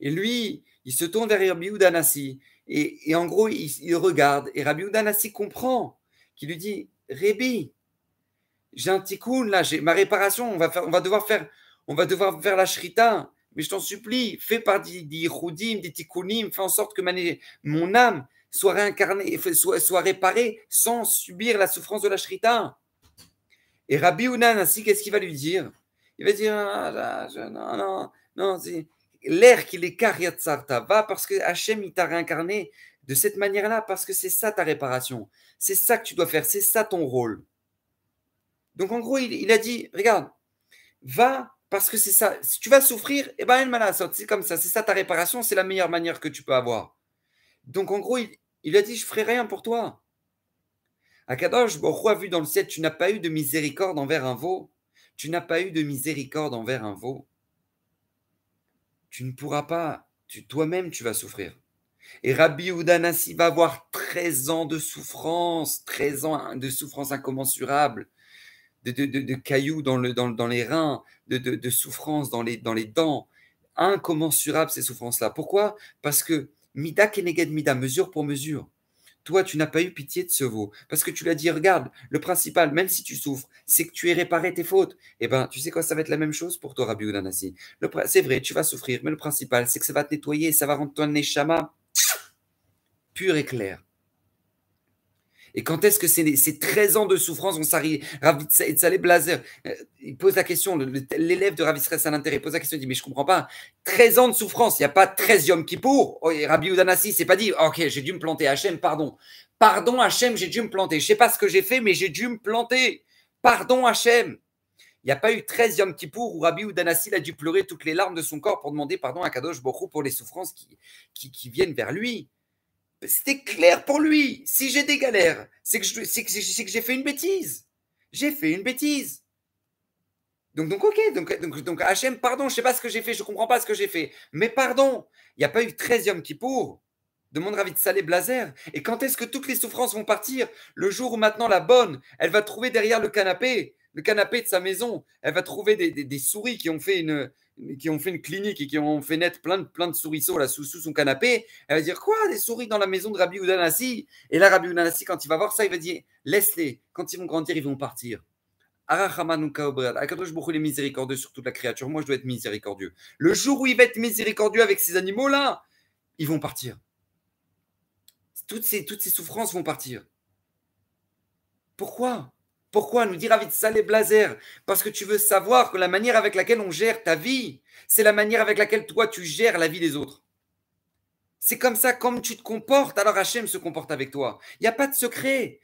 Et lui, il se tourne derrière Rabbi Oudanassi et, en gros, il, regarde et Rabbi Oudanassi comprend qu'il lui dit Rébi, j'ai un tikkun là, j'ai ma réparation, on va, faire, on va devoir faire, on va devoir faire la shrita, mais je t'en supplie, fais par des, des tikkunim, fais en sorte que mon âme soit réincarnée, soit, soit réparée sans subir la souffrance de la shrita. Et Rabbi Unan ainsi, qu'est-ce qu'il va lui dire Il va dire, ah, non, non, non, non, l'air qu'il écarte sarta. va parce que Hachem, il t'a réincarné de cette manière-là, parce que c'est ça ta réparation. C'est ça que tu dois faire, c'est ça ton rôle. Donc en gros, il, a dit, regarde, va parce que c'est ça. Si tu vas souffrir, eh ben, elle c'est comme ça. C'est ça ta réparation, c'est la meilleure manière que tu peux avoir. Donc en gros, il, a dit, je ferai rien pour toi. Akadosh, roi a vu dans le ciel, tu n'as pas eu de miséricorde envers un veau. Tu n'as pas eu de miséricorde envers un veau tu ne pourras pas, toi-même tu vas souffrir. Et Rabbi Oudanassi va avoir 13 ans de souffrance, 13 ans de souffrance incommensurable, de, cailloux dans, les reins, de, souffrance dans les, dents. incommensurable ces souffrances-là. Pourquoi Parce que Mida Keneged Mida, mesure pour mesure toi, tu n'as pas eu pitié de ce veau. Parce que tu l'as dit, regarde, le principal, même si tu souffres, c'est que tu aies réparé tes fautes. Eh bien, tu sais quoi, ça va être la même chose pour toi, Rabbi Oudanassi. C'est vrai, tu vas souffrir, mais le principal, c'est que ça va te nettoyer, ça va rendre ton neshama pur et clair. Et quand est-ce que ces, 13 ans de souffrance vont Et ça les Blazer, il pose la question, l'élève de Rav Salinter, il pose la question, il dit, mais je comprends pas, 13 ans de souffrance, il n'y a pas 13 hommes qui pour. Oh, Rabbi Udanassi, c'est pas dit, ah, ok, j'ai dû me planter, Hachem, pardon. Pardon Hachem, j'ai dû me planter. Je sais pas ce que j'ai fait, mais j'ai dû me planter. Pardon Hachem. Il n'y a pas eu 13 Yom Kippour où Rabbi Oudanassi a dû pleurer toutes les larmes de son corps pour demander pardon à Kadosh Borou pour les souffrances qui, qui viennent vers lui c'était clair pour lui. Si j'ai des galères, c'est que j'ai fait une bêtise. J'ai fait une bêtise. Donc, donc ok, donc, donc, HM, pardon, je ne sais pas ce que j'ai fait, je ne comprends pas ce que j'ai fait. Mais pardon, il n'y a pas eu 13 qui Kippour. Demande de saler Blazer. Et quand est-ce que toutes les souffrances vont partir Le jour où maintenant la bonne, elle va trouver derrière le canapé, le canapé de sa maison, elle va trouver des souris qui ont fait une, qui ont fait une clinique et qui ont fait naître plein de, plein de sous, son canapé, elle va dire Quoi Des souris dans la maison de Rabbi Oudanassi Et là, Rabbi Oudanassi, quand il va voir ça, il va dire Laisse-les, quand ils vont grandir, ils vont partir. Akadosh Bourou les miséricordieux sur toute la créature. Moi, je dois être miséricordieux. Le jour où il va être miséricordieux avec ces animaux-là, ils vont partir. Toutes ces, toutes ces souffrances vont partir. Pourquoi pourquoi nous dire à ça les blazers Parce que tu veux savoir que la manière avec laquelle on gère ta vie, c'est la manière avec laquelle toi tu gères la vie des autres. C'est comme ça, comme tu te comportes, alors Hachem se comporte avec toi. Il n'y a pas de secret.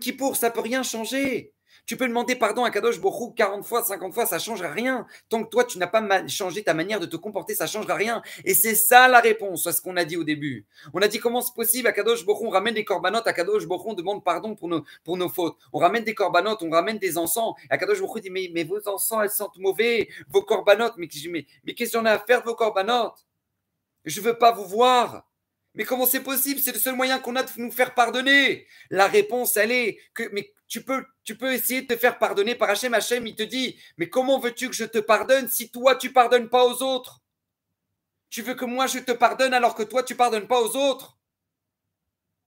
qui pour ça peut rien changer. Tu peux demander pardon à Kadosh Borou 40 fois, 50 fois, ça ne changera rien. Tant que toi, tu n'as pas changé ta manière de te comporter, ça ne changera rien. Et c'est ça la réponse à ce qu'on a dit au début. On a dit comment c'est possible à Kadosh Borou, on ramène des corbanotes, à Kadosh Borou, on demande pardon pour nos, pour nos fautes. On ramène des corbanotes, on ramène des encens. Et à Kadosh Borou dit mais, vos encens, elles sentent mauvais, vos corbanotes. Mais, mais, qu'est-ce qu'on a à faire vos corbanotes Je ne veux pas vous voir. Mais comment c'est possible C'est le seul moyen qu'on a de nous faire pardonner. La réponse, elle est que, mais tu peux, tu peux essayer de te faire pardonner par Hachem. Hachem, il te dit, mais comment veux-tu que je te pardonne si toi, tu pardonnes pas aux autres Tu veux que moi, je te pardonne alors que toi, tu pardonnes pas aux autres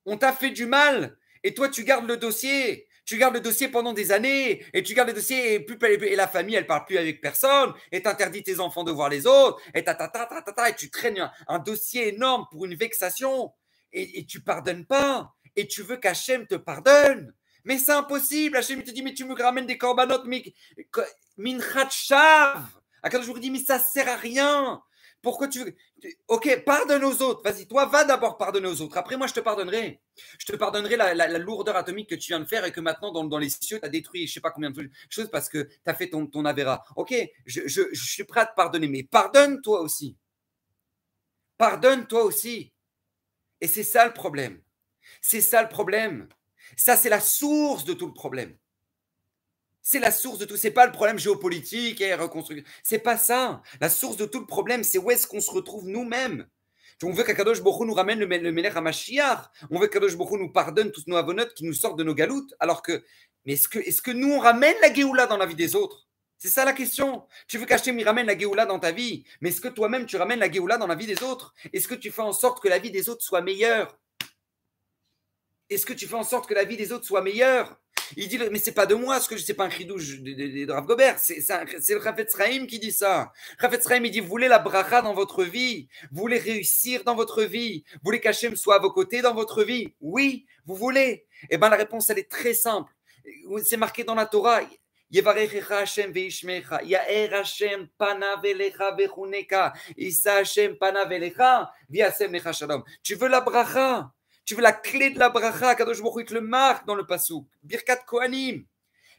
On t'a fait du mal et toi, tu gardes le dossier. Tu gardes le dossier pendant des années et tu gardes le dossier et, plus, et la famille, elle parle plus avec personne et t'interdis tes enfants de voir les autres et, ta, ta, ta, ta, ta, et tu traînes un, dossier énorme pour une vexation et, tu tu pardonnes pas et tu veux qu'Hachem te pardonne. Mais c'est impossible. Hachem te dit, mais tu me ramènes des corbanotes, mais shav. À quand je vous dis, mais ça sert à rien. Pourquoi tu veux. Ok, pardonne aux autres. Vas-y, toi, va d'abord pardonner aux autres. Après, moi, je te pardonnerai. Je te pardonnerai la, lourdeur atomique que tu viens de faire et que maintenant, dans, dans les cieux, tu as détruit je sais pas combien de choses parce que tu as fait ton, ton avéra. Ok, je, je, je suis prêt à te pardonner, mais pardonne-toi aussi. Pardonne-toi aussi. Et c'est ça le problème. C'est ça le problème. Ça, c'est la source de tout le problème. C'est la source de tout. C'est pas le problème géopolitique et reconstruction. C'est pas ça. La source de tout le problème, c'est où est-ce qu'on se retrouve nous-mêmes. On veut qu'Akadosh Borou nous ramène le, le à On veut qu'Akadosh Borou nous pardonne tous nos avonotes qui nous sortent de nos galoutes. Alors que, mais est-ce que, est que nous, on ramène la Géoula dans la vie des autres C'est ça la question. Tu veux qu'Hachem ramène la Géoula dans ta vie, mais est-ce que toi-même, tu ramènes la Géoula dans la vie des autres Est-ce que tu fais en sorte que la vie des autres soit meilleure est-ce que tu fais en sorte que la vie des autres soit meilleure Il dit, mais c'est pas de moi, ce que je sais pas un cri de, Gobert, c'est le Rafet Sraim qui dit ça. Rafet Sraim, il dit, vous voulez la bracha dans votre vie, vous voulez réussir dans votre vie, vous voulez qu'Hachem soit à vos côtés dans votre vie. Oui, vous voulez. Eh bien, la réponse, elle est très simple. C'est marqué dans la Torah. Tu veux la bracha tu veux la clé de la bracha, Kadosh Baruch te le marque dans le pasouk. Birkat Koanim,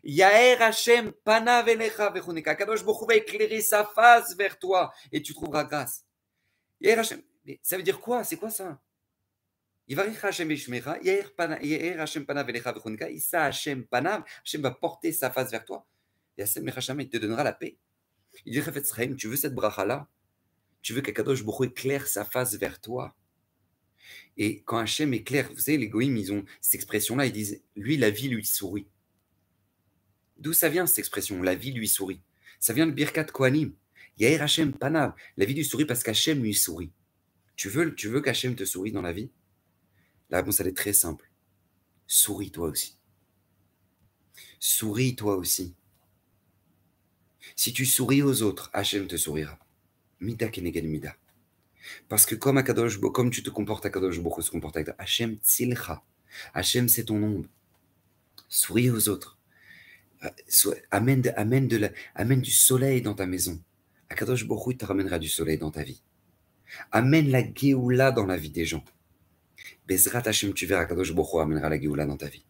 Ya'er Hashem panavelecha elecha vechuneka. Kadosh Baruch va éclairer sa face vers toi et tu trouveras grâce. Ya'er Hashem. ça veut dire quoi C'est quoi ça Issa Hashem panav. Hashem va porter sa face vers toi. Et Hashem il te donnera la paix. Il dit, tu veux cette bracha-là Tu veux que Kadosh Baruch éclaire sa face vers toi et quand Hachem est clair, vous savez, les goïms, ils ont cette expression-là, ils disent Lui, la vie lui sourit. D'où ça vient cette expression La vie lui sourit. Ça vient de Birkat Kohanim. Yair Hachem Panav. La vie lui sourit parce qu'Hachem lui sourit. Tu veux, tu veux qu'Hachem te sourie dans la vie La réponse, elle est très simple. Souris toi aussi. Souris toi aussi. Si tu souris aux autres, Hachem te sourira. Mida keneged mida. Parce que comme, Akadosh, comme tu te comportes, Akadosh Baruch se comporte avec Hashem Hachem Hashem, Hachem, c'est ton ombre. Souris aux autres. Euh, amène, amène, de la, amène du soleil dans ta maison. Akadosh Baruch te ramènera du soleil dans ta vie. Amène la Géoula dans la vie des gens. Bezrat Hachem, tu verras, Akadosh Baruch amènera la Géoula dans ta vie.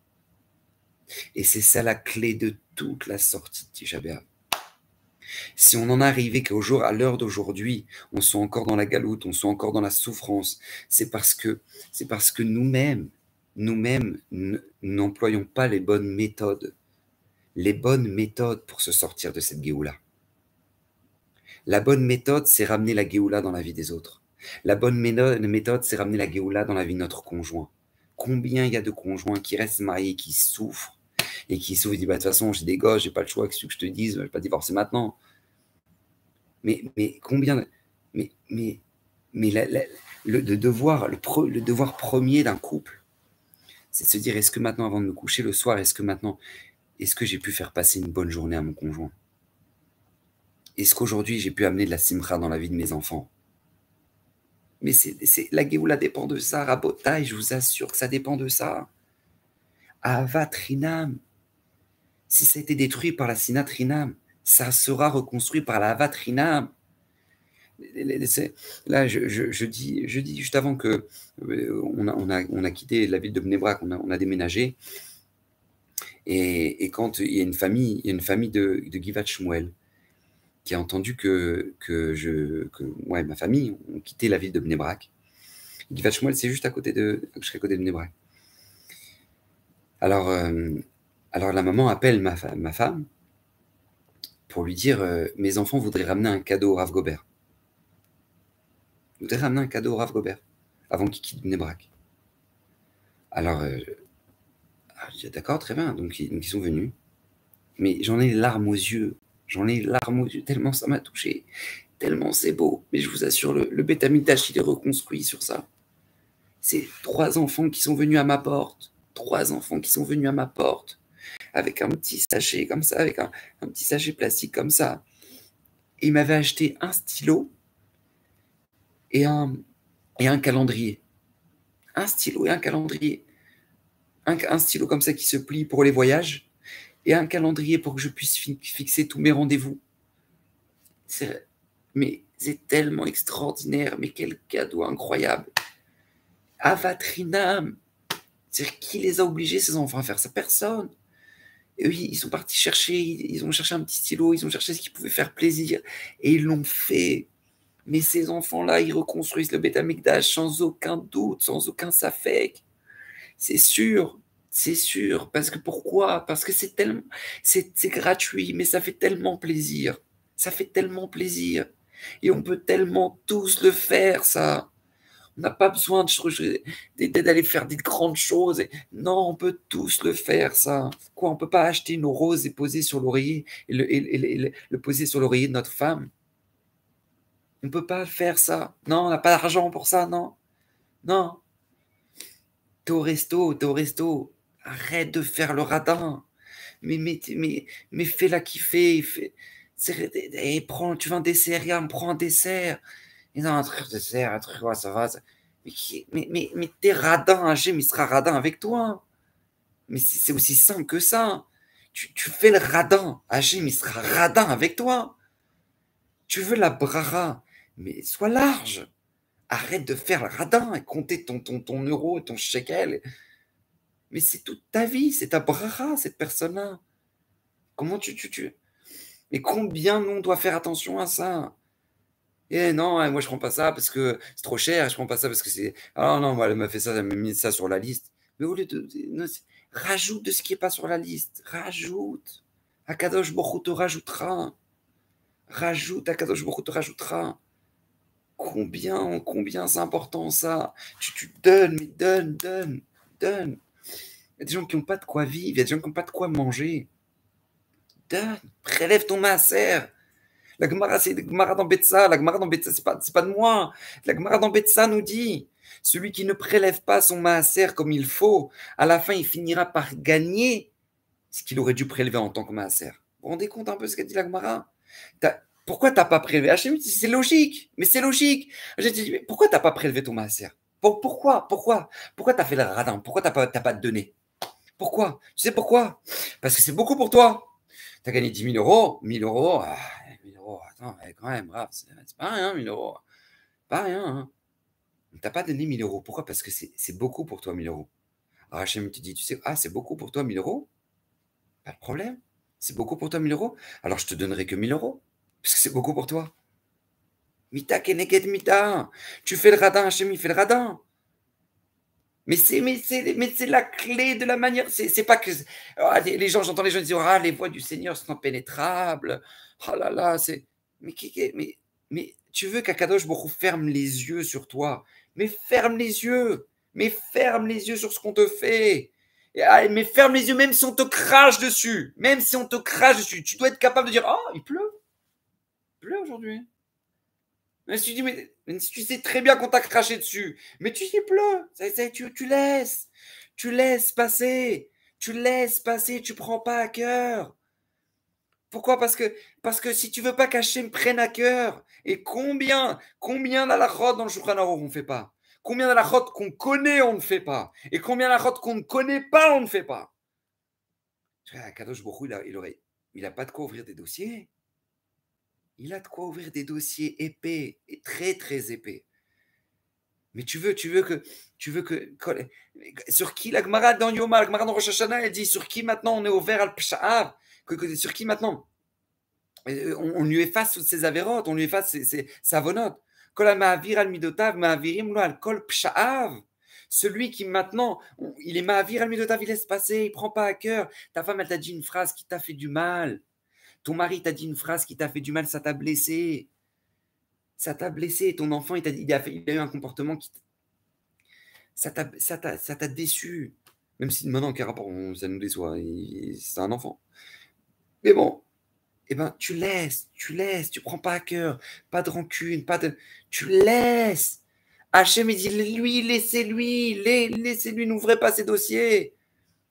Et c'est ça la clé de toute la sortie de Tisha si on en arrivait qu'au jour, à l'heure d'aujourd'hui, on soit encore dans la galoute, on soit encore dans la souffrance, c'est parce que, c'est parce que nous-mêmes, nous-mêmes n'employons pas les bonnes méthodes, les bonnes méthodes pour se sortir de cette Géoula. La bonne méthode, c'est ramener la Géoula dans la vie des autres. La bonne méthode, c'est ramener la Géoula dans la vie de notre conjoint. Combien il y a de conjoints qui restent mariés, qui souffrent et qui se dit, bah, de toute façon, j'ai des gosses, j'ai pas le choix, qu'est-ce que je te dise, je vais pas divorcer maintenant. Mais, mais combien, mais, mais, mais le, devoir, le, devoir premier d'un couple, c'est de se dire, est-ce que maintenant, avant de me coucher le soir, est-ce que maintenant, est-ce que j'ai pu faire passer une bonne journée à mon conjoint Est-ce qu'aujourd'hui, j'ai pu amener de la simra dans la vie de mes enfants mais c'est, la Géoula dépend de ça, Rabotai, je vous assure que ça dépend de ça. Avatrinam, si ça a été détruit par la Sinatrinam, ça sera reconstruit par la Vatrinam. Là, je, dis, juste avant que euh, on a, quitté la ville de Bnebrak, on a, déménagé. Et, quand il y a une famille, il une famille de, de Givat Shmuel qui a entendu que, que, je, moi ma famille ont quitté la ville de Bnebrak. Givat Shmuel, c'est juste à côté de, je côté de Bnebrak. Alors, euh, alors la maman appelle ma, ma femme pour lui dire euh, Mes enfants voudraient ramener un cadeau au Rav Gobert. Ils voudraient ramener un cadeau au Rav Gobert avant qu'il quitte Nebrak. Alors, euh, ah, D'accord, très bien. Donc, ils, sont venus. Mais j'en ai larmes aux yeux. J'en ai larmes aux yeux, tellement ça m'a touché. Tellement c'est beau. Mais je vous assure, le, le il est reconstruit sur ça. C'est trois enfants qui sont venus à ma porte. Trois enfants qui sont venus à ma porte avec un petit sachet comme ça, avec un, petit sachet plastique comme ça. il m'avait acheté un stylo et un, et un calendrier. Un stylo et un calendrier. Un, stylo comme ça qui se plie pour les voyages et un calendrier pour que je puisse fixer tous mes rendez-vous. Mais c'est tellement extraordinaire, mais quel cadeau incroyable. Avatrinam, c'est qui les a obligés ces enfants à faire ça Personne. Et oui, ils sont partis chercher, ils ont cherché un petit stylo, ils ont cherché ce qui pouvait faire plaisir, et ils l'ont fait. Mais ces enfants-là, ils reconstruisent le Betamikdash sans aucun doute, sans aucun safèque. C'est sûr, c'est sûr. Parce que pourquoi Parce que c'est tellement, c'est gratuit, mais ça fait tellement plaisir. Ça fait tellement plaisir. Et on peut tellement tous le faire, ça. On n'a pas besoin d'aller faire des grandes choses. non, on peut tous le faire, ça. Quoi, on peut pas acheter nos roses et poser sur l'oreiller et, le, poser sur l'oreiller de notre femme. On peut pas faire ça. Non, on n'a pas d'argent pour ça, non. Non. T'es au resto, t'es au resto. Arrête de faire le radin. Mais, mais, mais, mais fais-la kiffer. prends, tu veux un dessert, prends un dessert ils ont un truc de serre, un truc, ça va. Mais, mais, t'es radin, mais il sera radin avec toi. Mais c'est aussi simple que ça. Tu, fais le radin, mais il sera radin avec toi. Tu veux la brara, mais sois large. Arrête de faire le radin et compter ton, ton, ton euro et ton shekel. Mais c'est toute ta vie, c'est ta brara, cette personne-là. Comment tu, tu, Mais combien nous, on doit faire attention à ça « Eh non, eh, moi je prends pas ça parce que c'est trop cher, je prends pas ça parce que c'est. Ah non, moi elle m'a fait ça, elle m'a mis ça sur la liste. Mais au lieu de. rajoute de ce qui n'est pas sur la liste. Rajoute. Akadosh Borou te rajoutera. Rajoute, Akadosh Borou te rajoutera. Combien, combien c'est important ça. Tu, tu donnes, mais donne, donne, donne. Il y a des gens qui n'ont pas de quoi vivre, il y a des gens qui n'ont pas de quoi manger. Donne, prélève ton masser. La Gemara, c'est la Gemara dans La Gemara dans c'est pas, pas de moi. La Gemara dans nous dit celui qui ne prélève pas son maaser comme il faut, à la fin, il finira par gagner ce qu'il aurait dû prélever en tant que maaser. Vous vous rendez compte un peu ce qu'a dit la Gemara Pourquoi n'as pas prélevé Hachem c'est logique, mais c'est logique. J'ai dit, mais pourquoi n'as pas prélevé ton maaser Pourquoi Pourquoi Pourquoi Pourquoi as fait le radin Pourquoi t'as pas, pas donné Pourquoi Tu sais pourquoi Parce que c'est beaucoup pour toi. Tu as gagné 10 000 euros, 1000 euros, ah, attends, ah, mais quand même, grave c'est pas rien, 1000 euros. Pas rien. Hein. T'as pas donné 1000 euros. Pourquoi Parce que c'est beaucoup pour toi, 1000 euros. Alors Hachem te dit, tu sais, ah, c'est beaucoup pour toi, 1000 euros Pas de problème. C'est beaucoup pour toi, 1000 euros Alors je te donnerai que 1000 euros, parce que c'est beaucoup pour toi. Mita mita. Tu fais le radin, Hachem, il fait le radin. Mais c'est, c'est, la clé de la manière. C'est, pas que. Ah, les, gens, j'entends les gens dire Ah, oh, les voix du Seigneur sont impénétrables. oh là là, c'est mais, mais tu veux qu'Akadosh beaucoup ferme les yeux sur toi. Mais ferme les yeux. Mais ferme les yeux sur ce qu'on te fait. Ah, mais ferme les yeux même si on te crache dessus. Même si on te crache dessus. Tu dois être capable de dire, oh, il pleut. Il pleut aujourd'hui. Mais si tu mais, tu sais très bien qu'on t'a craché dessus. Mais tu dis, il pleut. tu, tu laisses. Tu laisses passer. Tu laisses passer. Tu prends pas à cœur. Pourquoi parce que, parce que si tu veux pas une prenne à cœur, et combien, combien dans le Shulchan on ne fait pas Combien d'alachot qu'on connaît, on ne fait pas Et combien d'alachot qu'on ne connaît pas, on ne fait pas Kadosh il, il, il a pas de quoi ouvrir des dossiers. Il a de quoi ouvrir des dossiers épais, et très très épais. Mais tu veux, tu veux que, tu veux que, sur qui la Gemara dans Yoma, la Gemara dans Rosh elle dit sur qui maintenant on est ouvert à pshaar que, sur qui maintenant euh, on, lui efface toutes ses avérotes, on lui efface ses, sa vonote. Celui qui maintenant, il est ma'avir al midotav, il laisse passer, il prend pas à cœur. Ta femme, elle t'a dit une phrase qui t'a fait du mal. Ton mari t'a dit une phrase qui t'a fait du mal, ça t'a blessé. Ça t'a blessé. Ton enfant, il, a, eu un comportement qui. Ça t'a, déçu. Même si maintenant, quel rapport, ça nous déçoit. c'est un enfant. Mais bon, et eh ben, tu laisses, tu laisses, tu prends pas à cœur, pas de rancune, pas de. Tu laisses. Hachem, il dit lui, laissez-lui, laissez-lui, n'ouvrez pas ses dossiers.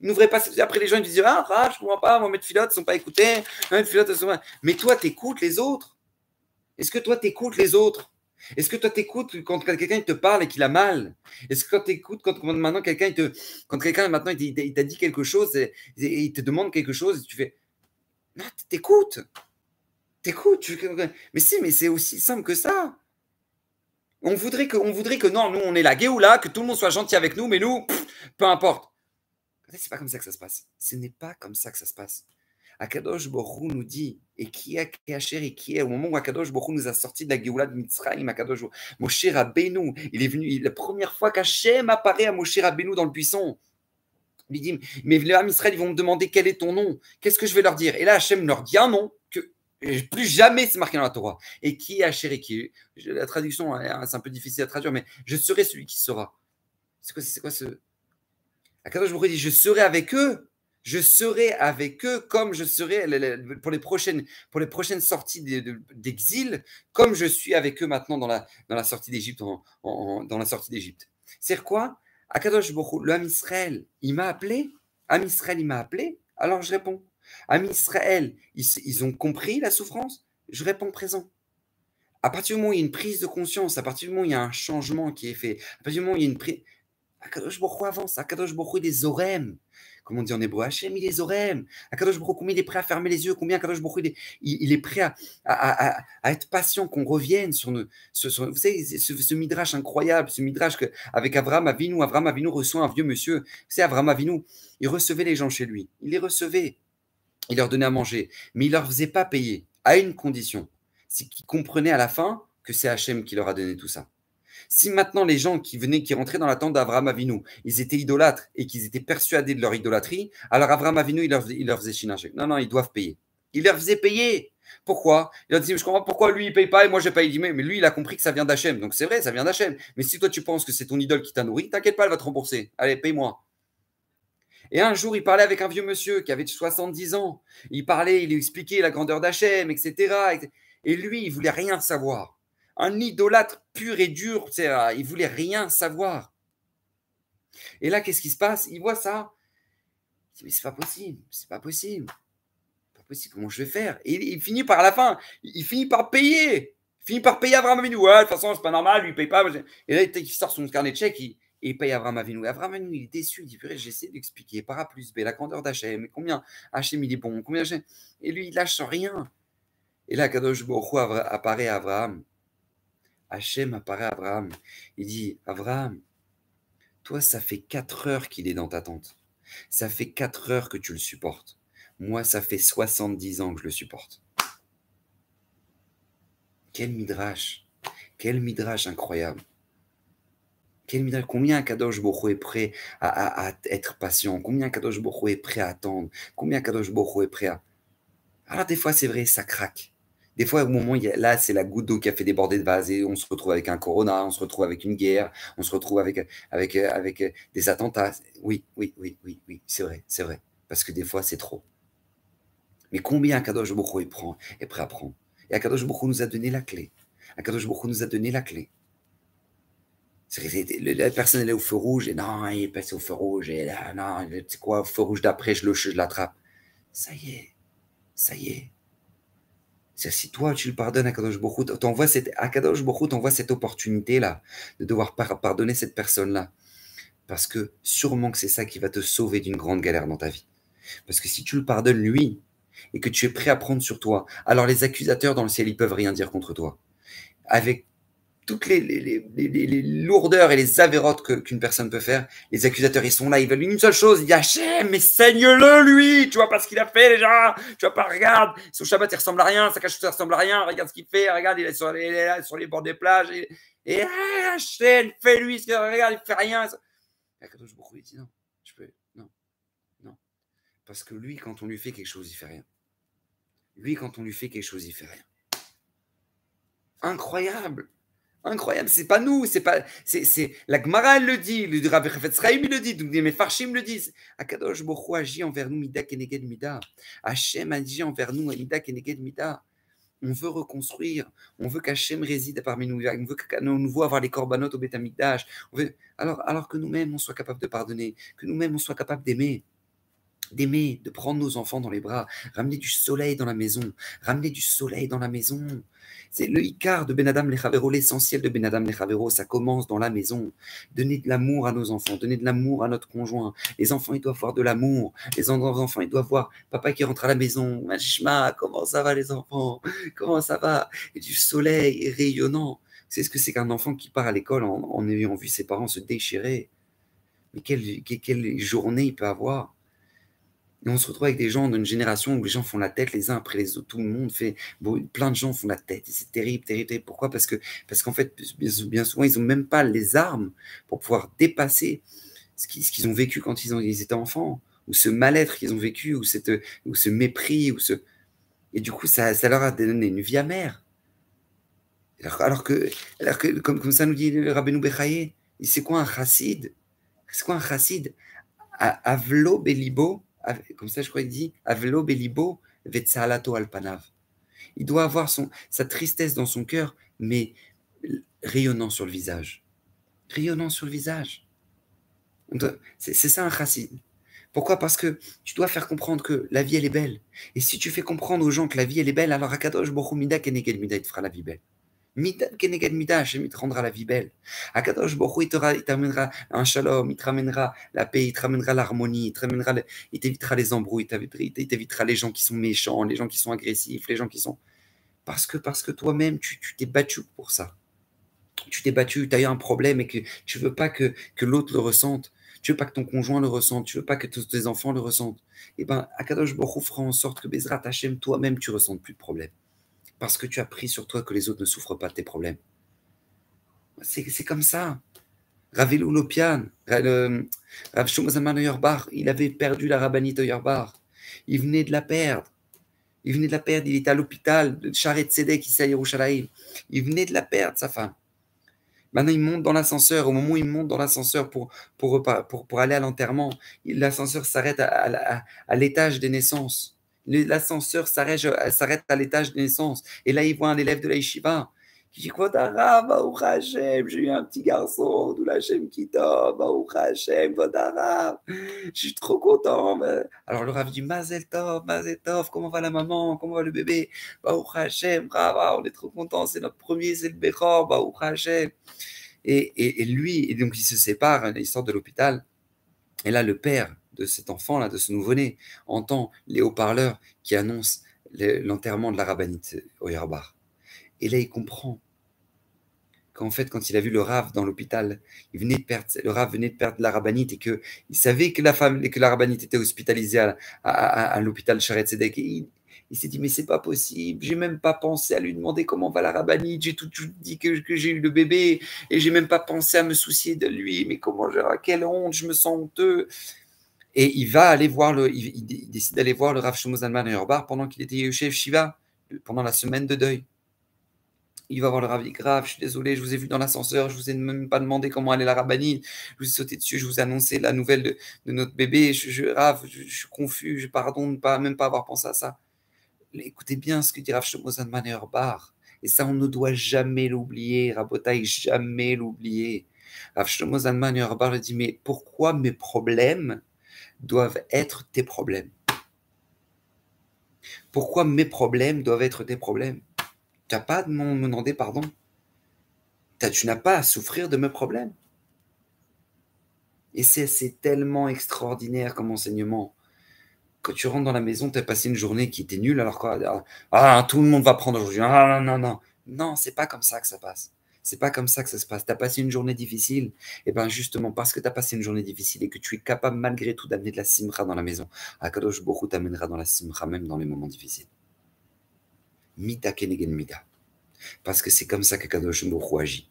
N'ouvrez pas Après, les gens ils disent Ah, ah je comprends pas, mes filotes ne sont pas écoutés. Mais toi, t'écoutes les autres. Est-ce que toi, t'écoutes les autres est-ce que toi t'écoutes quand quelqu'un te parle et qu'il a mal Est-ce que toi t'écoutes quand, maintenant quelqu'un quand quelqu'un maintenant il t'a dit quelque chose et, il te demande quelque chose et tu fais « Non, t'écoutes. T'écoutes. Mais si, mais c'est aussi simple que ça. On voudrait que, voudrait que non, nous, on est la là, que tout le monde soit gentil avec nous, mais nous, peu importe. C'est pas comme ça que ça se passe. Ce n'est pas comme ça que ça se passe. Akadosh Borou nous dit, et qui est Hacher et qui est, au moment où Akadosh Borou nous a sorti de la Géoula de Mitzrayim, Akadosh Borou, Moshe Rabbeinu, il est venu, la première fois qu'Hachem apparaît à Moshe Rabbeinu dans le buisson, mais les amis vont me demander quel est ton nom. Qu'est-ce que je vais leur dire Et là, Hachem leur dit un nom que plus jamais c'est marqué dans la Torah. Et qui est Hacher La traduction, c'est un peu difficile à traduire, mais je serai celui qui sera. C'est quoi, quoi ce. je vous Je serai avec eux. Je serai avec eux comme je serai pour les prochaines, pour les prochaines sorties d'exil, comme je suis avec eux maintenant dans la, sortie d'Égypte. dans la sortie d'Égypte. C'est quoi Akadosh le Israël, il m'a appelé. Am Israël, il m'a appelé. Alors je réponds. Am Israël, ils, ont compris la souffrance. Je réponds présent. À partir du moment où il y a une prise de conscience, à partir du moment où il y a un changement qui est fait, à partir du moment où il y a une prise. Akadosh Bokhu avance. Akadosh Bokhu, des orèmes comme on dit en hébreu, Hachem, il les aurait. Akadosh Baruch combien il est prêt à fermer les yeux, combien Akadosh Baruch il, est, prêt à, être patient, qu'on revienne sur, nos, vous savez, ce, midrash incroyable, ce midrash que, avec Avram Avinu. Avram Avinu reçoit un vieux monsieur. C'est Avram Avinu. Il recevait les gens chez lui. Il les recevait. Il leur donnait à manger. Mais il leur faisait pas payer, à une condition. C'est qu'ils comprenaient à la fin que c'est Hachem qui leur a donné tout ça. Si maintenant les gens qui venaient, qui rentraient dans la tente d'Avram Avinu, ils étaient idolâtres et qu'ils étaient persuadés de leur idolâtrie, alors Avram Avinu, il leur, il leur faisait chiner. Non, non, ils doivent payer. Il leur faisait payer. Pourquoi Il leur dit, je comprends pourquoi lui, il paye pas et moi, je paye. pas dit, mais, lui, il a compris que ça vient d'Hachem. Donc c'est vrai, ça vient d'Hachem. Mais si toi, tu penses que c'est ton idole qui t'a nourri, t'inquiète pas, elle va te rembourser. Allez, paye-moi. Et un jour, il parlait avec un vieux monsieur qui avait 70 ans. Il parlait, il lui expliquait la grandeur d'Hachem, etc. Et lui, il voulait rien savoir un idolâtre pur et dur, euh, il voulait rien savoir. Et là, qu'est-ce qui se passe Il voit ça. Il dit, mais c'est pas possible, c'est pas possible. Pas possible, comment je vais faire Et il, finit par la fin, il, finit par payer. Il finit par payer Abraham Avinu. de toute façon, c'est pas normal, lui, il paye pas. Et là, il sort son carnet de chèque, il, il paye Avram Avinu. Abraham Avinu, il est déçu, il dit, j'essaie d'expliquer, par A plus B, la grandeur d'Hachem, mais combien Hachem, il est bon, combien Et lui, il lâche rien. Et là, Kadosh apparaît à Abraham Hachem apparaît à Abraham. Il dit Abraham, toi, ça fait quatre heures qu'il est dans ta tente. Ça fait quatre heures que tu le supportes. Moi, ça fait 70 ans que je le supporte. Quel midrash Quel midrash incroyable Quel midrash Combien Kadosh Boko est prêt à, être patient Combien Kadosh Boko est prêt à attendre Combien Kadosh Boko est prêt à... Alors ah, des fois, c'est vrai, ça craque. Des fois, au moment, il y a, là, c'est la goutte d'eau qui a fait déborder de vase et on se retrouve avec un corona, on se retrouve avec une guerre, on se retrouve avec, avec, avec des attentats. Oui, oui, oui, oui, oui, c'est vrai, c'est vrai. Parce que des fois, c'est trop. Mais combien Akadosh Boko il prend, est prêt à prendre Et Akadosh Boko nous a donné la clé. Akadosh Boko nous a donné la clé. La personne elle est au feu rouge et non, il est passé au feu rouge et là, non, tu sais quoi, au feu rouge d'après, je l'attrape. Je ça y est, ça y est cest si toi, tu le pardonnes à Kadosh Baruch Hu, t'envoies cette, à Kadosh cette opportunité-là de devoir pardonner cette personne-là. Parce que sûrement que c'est ça qui va te sauver d'une grande galère dans ta vie. Parce que si tu le pardonnes lui, et que tu es prêt à prendre sur toi, alors les accusateurs dans le ciel, ils peuvent rien dire contre toi. Avec toutes les, les, lourdeurs et les avérotes qu'une personne peut faire. Les accusateurs, ils sont là, ils veulent une seule chose, il Yachem, ah, mais saigne-le, lui Tu vois pas ce qu'il a fait, déjà Tu vois pas, regarde, son Shabbat, il ressemble à rien, sa cache, il ressemble à rien, regarde ce qu'il fait, regarde, il est, sur, sur les bords des plages, et, et ah, fais-lui regarde, il fait rien. il il dit non, je peux, non, non. Parce que lui, quand on lui fait quelque chose, il fait rien. Lui, quand on lui fait quelque chose, il fait rien. Incroyable Incroyable, c'est pas nous, c'est pas, c'est, la Gemara elle le dit, le Rav il le dit, donc les Mefarshim le disent. Akadosh Borro agit envers nous, Mida Keneged Mida. Hachem agit envers nous, Mida Keneged Mida. On veut reconstruire, on veut qu'Hachem réside parmi nous, on veut nous voit avoir les corbanotes au Betamikdash. Veut... Alors, alors que nous-mêmes on soit capable de pardonner, que nous-mêmes on soit capable d'aimer d'aimer, de prendre nos enfants dans les bras, ramener du soleil dans la maison, ramener du soleil dans la maison. C'est le Icar de Benadam Lechavero, l'essentiel de Benadam Lechavero, ça commence dans la maison. Donner de l'amour à nos enfants, donner de l'amour à notre conjoint. Les enfants, ils doivent voir de l'amour. Les enfants, ils doivent voir papa qui rentre à la maison. Machma, comment ça va les enfants Comment ça va Et du soleil rayonnant. C'est ce que c'est qu'un enfant qui part à l'école en, ayant vu ses parents se déchirer. Mais quelle journée il peut avoir et on se retrouve avec des gens d'une génération où les gens font la tête les uns après les autres. Tout le monde fait, bon, plein de gens font la tête. Et c'est terrible, terrible, terrible. Pourquoi Parce que, parce qu'en fait, bien souvent, ils n'ont même pas les armes pour pouvoir dépasser ce qu'ils ont vécu quand ils, étaient enfants, ou ce mal-être qu'ils ont vécu, ou, cette, ou ce mépris, ou ce. Et du coup, ça, leur a donné une vie amère. Alors, que, alors que comme, comme ça nous dit le Rabbeinu Bechaye, c'est quoi un chassid C'est quoi un chassid Avlo Belibo comme ça je crois qu'il dit, Belibo, Alpanav. Il doit avoir son, sa tristesse dans son cœur, mais rayonnant sur le visage. Rayonnant sur le visage. C'est ça un racine. Pourquoi Parce que tu dois faire comprendre que la vie, elle est belle. Et si tu fais comprendre aux gens que la vie, elle est belle, alors Akadosh Bochumida Kenegel Mida, te fera la vie belle il te rendra la vie belle. Akadosh il t'amènera un shalom, il te ramènera la paix, il te ramènera l'harmonie, il t'évitera les embrouilles, il t'évitera les gens qui sont méchants, les gens qui sont agressifs, les gens qui sont. Parce que, parce que toi-même, tu, t'es battu pour ça. Tu t'es battu, tu as eu un problème et que tu veux pas que, que l'autre le ressente. Tu veux pas que ton conjoint le ressente, tu veux pas que tous tes enfants le ressentent. Eh bien, Akadosh Borou fera en sorte que Bezrat Hachem, toi-même, tu ressentes plus de problème parce que tu as pris sur toi que les autres ne souffrent pas de tes problèmes. C'est comme ça. Ravil Lopian, euh, Rav il avait perdu la rabbinite Oyerbar. Il venait de la perdre. Il venait de la perdre, il était à l'hôpital de Charet qui ici à Yerushalayim. Il venait de la perdre, sa femme. Maintenant, il monte dans l'ascenseur. Au moment où il monte dans l'ascenseur pour pour, aller à l'enterrement, l'ascenseur s'arrête à l'étage des naissances l'ascenseur euh, s'arrête à l'étage de naissance. Et là, il voit un élève de la yeshiva qui dit quoi Baou Khachem, j'ai eu un petit garçon, d'où la qui je suis trop content. Alors le Rav dit Mazel Tov, comment va la maman, comment va le bébé Baou Khachem, bravo, on est trop contents, c'est notre premier, c'est le Et, lui, et donc il se sépare, hein, il sort de l'hôpital. Et là, le père de cet enfant-là, de ce nouveau-né, entend les haut-parleurs qui annoncent l'enterrement de la rabbinite au Yerbar. Et là, il comprend qu'en fait, quand il a vu le Rav dans l'hôpital, il venait de perdre, le Rav venait de perdre la rabbinite et que il savait que la femme, que la était hospitalisée à, l'hôpital Charet Sedek. il, s'est dit mais c'est pas possible, j'ai même pas pensé à lui demander comment va la rabbinite, j'ai tout, dit que, j'ai eu le bébé et j'ai même pas pensé à me soucier de lui. Mais comment, quelle honte, je me sens honteux. Et il va aller voir le, il, décide d'aller voir le Rav Shlomo Zalman pendant qu'il était chef Shiva, pendant la semaine de deuil. Il va voir le ravi grave, je suis désolé, je vous ai vu dans l'ascenseur, je vous ai même pas demandé comment allait la rabbanie, je vous ai sauté dessus, je vous ai annoncé la nouvelle de, notre bébé, je, Rav, je, suis confus, je pardonne pas, même pas avoir pensé à ça. Écoutez bien ce que dit Rav Shlomo Et ça, on ne doit jamais l'oublier, Rabotai, jamais l'oublier. Rav Shlomo Zalman le dit, mais pourquoi mes problèmes doivent être tes problèmes Pourquoi mes problèmes doivent être tes problèmes Tu n'as pas à me demander pardon. Tu n'as pas à souffrir de mes problèmes. Et c'est tellement extraordinaire comme enseignement. Quand tu rentres dans la maison, tu as passé une journée qui était nulle, alors quoi ah, ah, tout le monde va prendre aujourd'hui. Ah, non, non, non. Non, c'est pas comme ça que ça passe. C'est pas comme ça que ça se passe. Tu as passé une journée difficile, et bien justement parce que tu as passé une journée difficile et que tu es capable malgré tout d'amener de la simra dans la maison, Akadosh Borou t'amènera dans la simra même dans les moments difficiles. Mita kenegen mida. Parce que c'est comme ça qu'Akadosh Borou agit.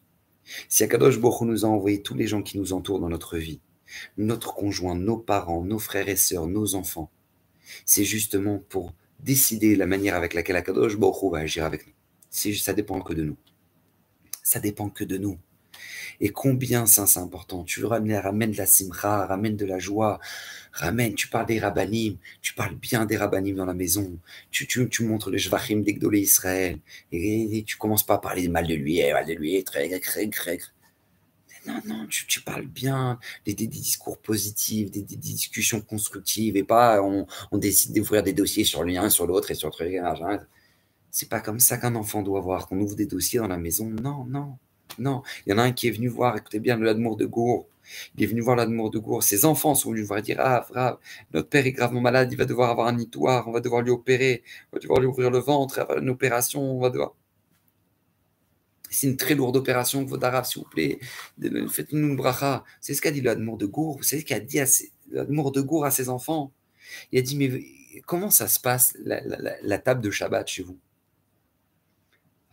Si Akadosh Borou nous a envoyé tous les gens qui nous entourent dans notre vie, notre conjoint, nos parents, nos frères et sœurs, nos enfants, c'est justement pour décider la manière avec laquelle Akadosh Baruch va agir avec nous. Ça dépend que de nous ça dépend que de nous. Et combien ça, c'est important. Tu veux ramener, ramène de la simra, ramène de la joie, ramène, tu parles des rabbanim, tu parles bien des rabbanim dans la maison, tu, montres les shvachim, d'Egdolé Israël, et, tu commences pas à parler mal de lui, eh, mal de lui, très, très, non, non, tu, parles bien, des, des, discours positifs, des, discussions constructives, et pas on, on décide d'ouvrir des dossiers sur l'un, sur l'autre et sur le truc. C'est pas comme ça qu'un enfant doit voir, qu'on ouvre des dossiers dans la maison. Non, non, non. Il y en a un qui est venu voir, écoutez bien, le l'amour de Gour. Il est venu voir l'amour de Gour. Ses enfants sont venus voir et dire Ah, notre père est gravement malade, il va devoir avoir un nitoire, on va devoir lui opérer, on va devoir lui ouvrir le ventre, avoir une opération, on va devoir. C'est une très lourde opération, Vodara, s'il vous plaît, faites-nous une bracha. C'est ce qu'a dit l'amour de Gour, vous savez ce qu'a dit l'amour de Gour à ses enfants. Il a dit Mais comment ça se passe, la table de Shabbat chez vous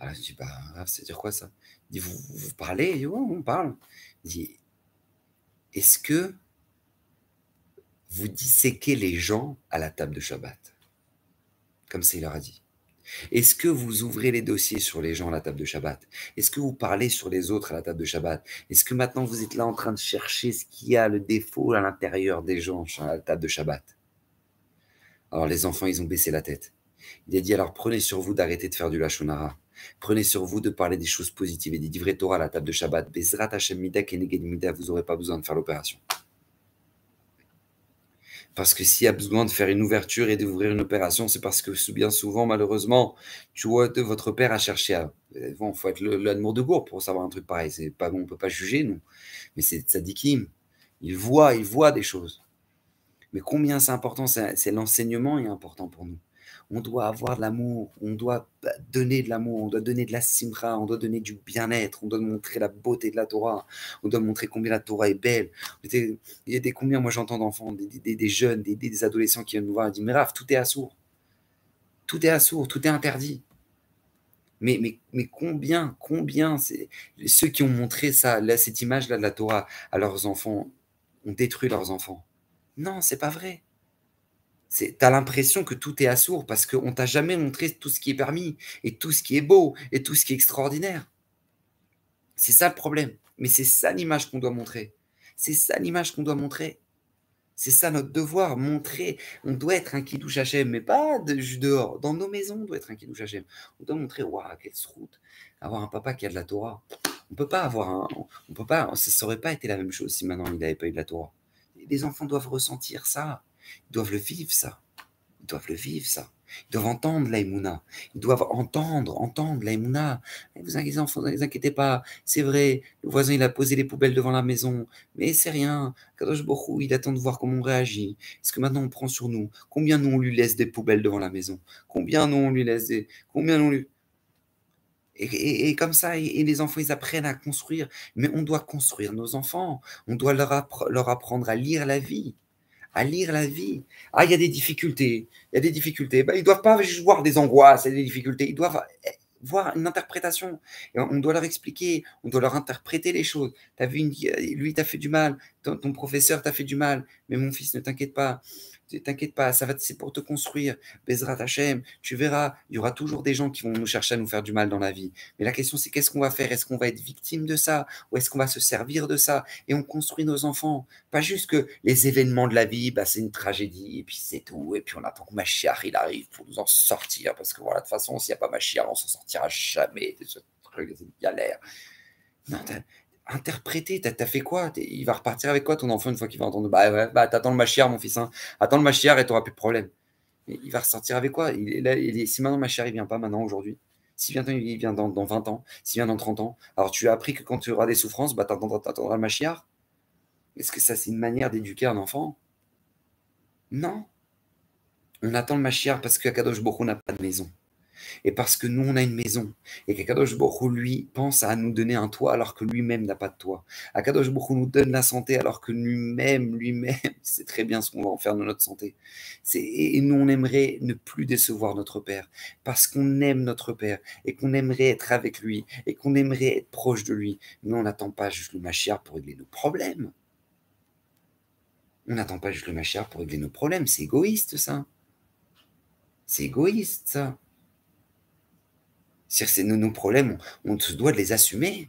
alors ah, je dis, bah, ah, cest dire quoi ça Il dit, vous, parlez Il dit, on parle. Il dit, est-ce que vous disséquez les gens à la table de Shabbat Comme ça, il leur a dit. Est-ce que vous ouvrez les dossiers sur les gens à la table de Shabbat Est-ce que vous parlez sur les autres à la table de Shabbat Est-ce que maintenant vous êtes là en train de chercher ce qu'il y a, le défaut à l'intérieur des gens à la table de Shabbat Alors les enfants, ils ont baissé la tête. Il a dit alors prenez sur vous d'arrêter de faire du lachonara. Prenez sur vous de parler des choses positives et des livrets Torah à la table de Shabbat. Bezrat Hashem et vous n'aurez pas besoin de faire l'opération. Parce que s'il y a besoin de faire une ouverture et d'ouvrir une opération, c'est parce que bien souvent, malheureusement, tu vois, votre père a cherché à. Euh, bon, il faut être l'amour de gour pour savoir un truc pareil. C'est pas bon, on ne peut pas juger, nous. Mais c'est Sadikim. Il voit, il voit des choses. Mais combien c'est important, c'est l'enseignement est important pour nous on doit avoir de l'amour, on doit bah, donner de l'amour, on doit donner de la simra, on doit donner du bien-être, on doit montrer la beauté de la Torah, on doit montrer combien la Torah est belle. Il y a des combien, moi j'entends d'enfants, des, jeunes, des, adolescents qui viennent nous voir et disent Mais tout est assourd, tout est assourd, tout est interdit. Mais, mais, mais combien, combien ceux qui ont montré ça, cette image-là de la Torah à leurs enfants ont détruit leurs enfants Non, c'est pas vrai tu as l'impression que tout est à sourd parce qu'on t'a jamais montré tout ce qui est permis et tout ce qui est beau et tout ce qui est extraordinaire. C'est ça le problème. Mais c'est ça l'image qu'on doit montrer. C'est ça l'image qu'on doit montrer. C'est ça notre devoir, montrer. On doit être un kidou Hachem, mais pas de, dehors. Dans nos maisons, on doit être un kidou Hachem. On doit montrer, waouh, quelle route. Avoir un papa qui a de la Torah. On peut pas avoir un. On peut pas. Ça pas été la même chose si maintenant il n'avait pas eu de la Torah. Les enfants doivent ressentir ça. Ils doivent le vivre, ça. Ils doivent le vivre, ça. Ils doivent entendre l'aïmouna. Ils doivent entendre, entendre l'aïmouna. Eh, vous inquiétez pas, c'est vrai, le voisin il a posé les poubelles devant la maison, mais c'est rien. Kadosh Borou, il attend de voir comment on réagit. Est-ce que maintenant on prend sur nous Combien nous on lui laisse des poubelles devant la maison Combien nous on lui laisse des. Combien nous lui. Et, comme ça, et, les enfants, ils apprennent à construire. Mais on doit construire nos enfants. On doit leur apprendre à lire la vie à lire la vie. Ah, il y a des difficultés, il y a des difficultés. Ben, ils ne doivent pas juste voir des angoisses et des difficultés, ils doivent eh, voir une interprétation. Et on doit leur expliquer, on doit leur interpréter les choses. tu as vu, une... lui, t'a fait du mal, ton, ton professeur t'a fait du mal, mais mon fils, ne t'inquiète pas, t'inquiète pas, ça va, c'est pour te construire. ta Tachem, tu verras, il y aura toujours des gens qui vont nous chercher à nous faire du mal dans la vie. Mais la question, c'est qu'est-ce qu'on va faire Est-ce qu'on va être victime de ça Ou est-ce qu'on va se servir de ça Et on construit nos enfants. Pas juste que les événements de la vie, bah, c'est une tragédie, et puis c'est tout, et puis on attend que Machiar, il arrive pour nous en sortir. Parce que voilà, de toute façon, s'il n'y a pas Machiar, on s'en sortira jamais. C'est ce truc, une galère. Non, interpréter. T'as fait quoi Il va repartir avec quoi ton enfant une fois qu'il va entendre Bah ouais, bah t'attends le machia, mon fils. Hein. Attends le machia et t'auras plus de problème. il va ressortir avec quoi il là, Si maintenant machia il vient pas maintenant aujourd'hui, si bientôt il vient dans, 20 ans, s'il si vient dans 30 ans, alors tu as appris que quand tu auras des souffrances, bah t'attendras, t'attendras le machia. Est-ce que ça c'est une manière d'éduquer un enfant Non. On attend le machia parce que Kadosh Boko n'a pas de maison et parce que nous, on a une maison, et qu'Akadosh Borou, lui, pense à nous donner un toit alors que lui-même n'a pas de toit. Akadosh Borou nous donne la santé alors que lui-même, lui-même, c'est [LAUGHS] très bien ce qu'on va en faire de notre santé. Et nous, on aimerait ne plus décevoir notre Père, parce qu'on aime notre Père, et qu'on aimerait être avec lui, et qu'on aimerait être proche de lui. Nous, on n'attend pas juste le Machiar pour régler nos problèmes. On n'attend pas juste le Machiar pour régler nos problèmes. C'est égoïste, ça. C'est égoïste, ça. C'est-à-dire, nos, nos problèmes, on se doit de les assumer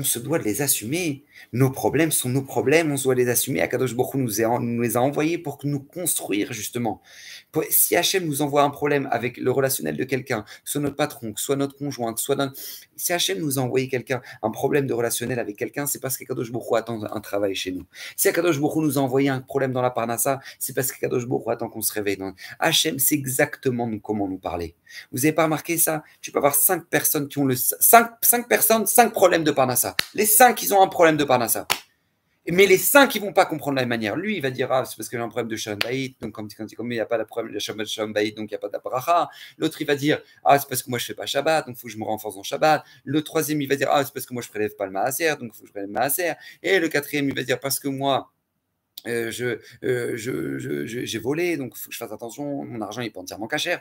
on se doit de les assumer. Nos problèmes sont nos problèmes, on se doit les assumer. Akadosh Bokhu nous, les a envoyés pour nous construire, justement. Si Hm nous envoie un problème avec le relationnel de quelqu'un, que soit notre patron, que soit notre conjoint, que soit notre... Si hm nous a envoyé quelqu'un, un problème de relationnel avec quelqu'un, c'est parce qu'Akadosh Bokhu attend un travail chez nous. Si Akadosh Bokhu nous a envoyé un problème dans la Parnassa, c'est parce qu'Akadosh Bokhu attend qu'on se réveille. Donc, Hachem sait exactement comment nous parler. Vous n'avez pas remarqué ça Tu peux avoir cinq personnes qui ont le... Cinq, cinq personnes, cinq problèmes de Parnassa. Les cinq, ils ont un problème de Parnassa. Mais les cinq, ils vont pas comprendre de la même manière. Lui, il va dire Ah, c'est parce que j'ai un problème de Shabbat. donc comme, comme il n'y a pas de problème de donc il n'y a pas d'Abraha. L'autre, il va dire Ah, c'est parce que moi, je fais pas Shabbat, donc il faut que je me renforce en Shabbat. Le troisième, il va dire Ah, c'est parce que moi, je prélève pas le Maaser, donc il faut que je prélève le Maaser. Et le quatrième, il va dire Parce que moi, euh, euh, je, j'ai volé, donc il faut que je fasse attention, mon argent, il n'est pas entièrement cachère.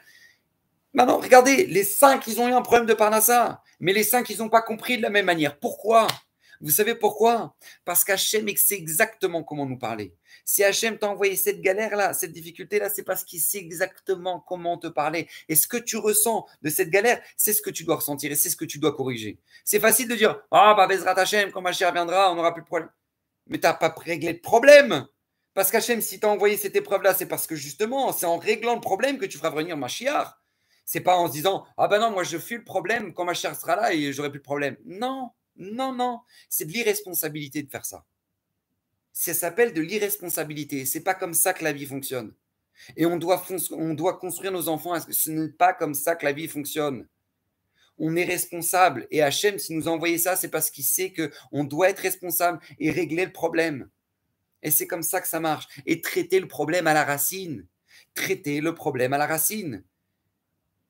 Maintenant, regardez, les cinq, ils ont eu un problème de Parnassa, mais les cinq, ils n'ont pas compris de la même manière. Pourquoi Vous savez pourquoi Parce qu'Hachem sait exactement comment nous parler. Si Hachem t'a envoyé cette galère-là, cette difficulté-là, c'est parce qu'il sait exactement comment te parler. Et ce que tu ressens de cette galère, c'est ce que tu dois ressentir et c'est ce que tu dois corriger. C'est facile de dire Ah, bah, à Hachem, quand ma chère viendra, on n'aura plus de problème. Mais tu n'as pas réglé le problème. Parce qu'Hachem, si t'a envoyé cette épreuve-là, c'est parce que justement, c'est en réglant le problème que tu feras venir chère. C'est pas en se disant Ah ben non, moi je fuis le problème quand ma chère sera là et j'aurai plus de problème. Non, non, non. C'est de l'irresponsabilité de faire ça. Ça s'appelle de l'irresponsabilité. C'est pas comme ça que la vie fonctionne. Et on doit, on doit construire nos enfants à ce que ce n'est pas comme ça que la vie fonctionne. On est responsable. Et Hachem, si nous envoyé ça, c'est parce qu'il sait qu'on doit être responsable et régler le problème. Et c'est comme ça que ça marche. Et traiter le problème à la racine. Traiter le problème à la racine.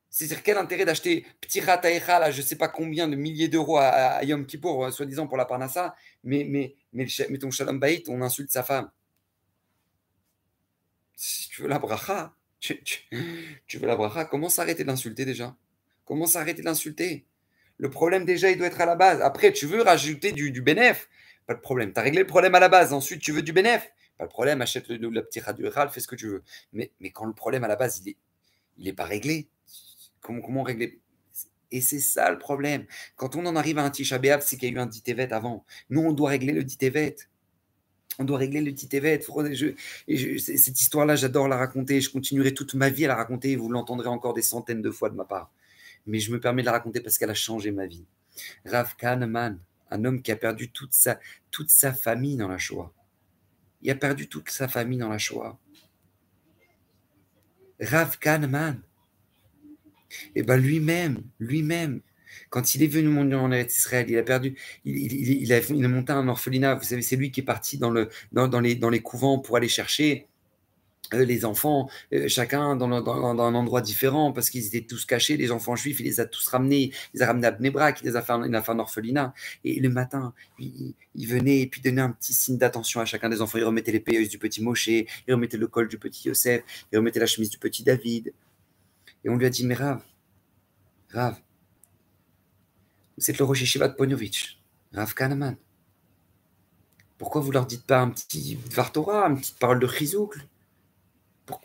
C'est-à-dire, quel intérêt d'acheter petit rat rataïcha, à je ne sais pas combien de milliers d'euros à, Yom Kippour, euh, soi-disant pour la Parnassa, mais, mais, mais, ton shalom baït, on insulte sa femme. Si tu veux la bracha, tu, veux la bracha, comment s'arrêter d'insulter déjà Comment s'arrêter d'insulter Le problème, déjà, il doit être à la base. Après, tu veux rajouter du, du Pas de problème. Tu as réglé le problème à la base. Ensuite, tu veux du bénéf Pas de problème. Achète le, le, rat du rataïcha, fais ce que tu veux. Mais, mais quand le problème à la base, il n'est pas réglé Comment, régler Et c'est ça le problème. Quand on en arrive à un Tisha B'Av, c'est qu'il y a eu un Ditevet avant. Nous, on doit régler le Ditevet. On doit régler le Ditevet. cette histoire-là, j'adore la raconter. Je continuerai toute ma vie à la raconter. Vous l'entendrez encore des centaines de fois de ma part. Mais je me permets de la raconter parce qu'elle a changé ma vie. Rav Kahneman, un homme qui a perdu toute sa, toute sa famille dans la Shoah. Il a perdu toute sa famille dans la Shoah. Rav Kahneman, et eh bien lui-même, lui-même, quand il est venu monter en Israël, il a perdu, il, a, monté un orphelinat. Vous savez, c'est lui qui est parti dans, les, couvents pour aller chercher euh, les enfants, euh, chacun dans, un endroit différent, parce qu'ils étaient tous cachés, les enfants juifs, il les a tous ramenés, il les a ramenés à Bnebrak, il les a fait, un orphelinat. Et le matin, il, venait et puis donnait un petit signe d'attention à chacun des enfants. Il remettait les payeuses du petit Moshe, il remettait le col du petit Yosef, il remettait la chemise du petit David. Et on lui a dit, mais Rav, Rav, vous êtes le rocher Shiva de Rav Kahneman. Pourquoi vous leur dites pas un petit Vartora, une petite parole de chrisoucle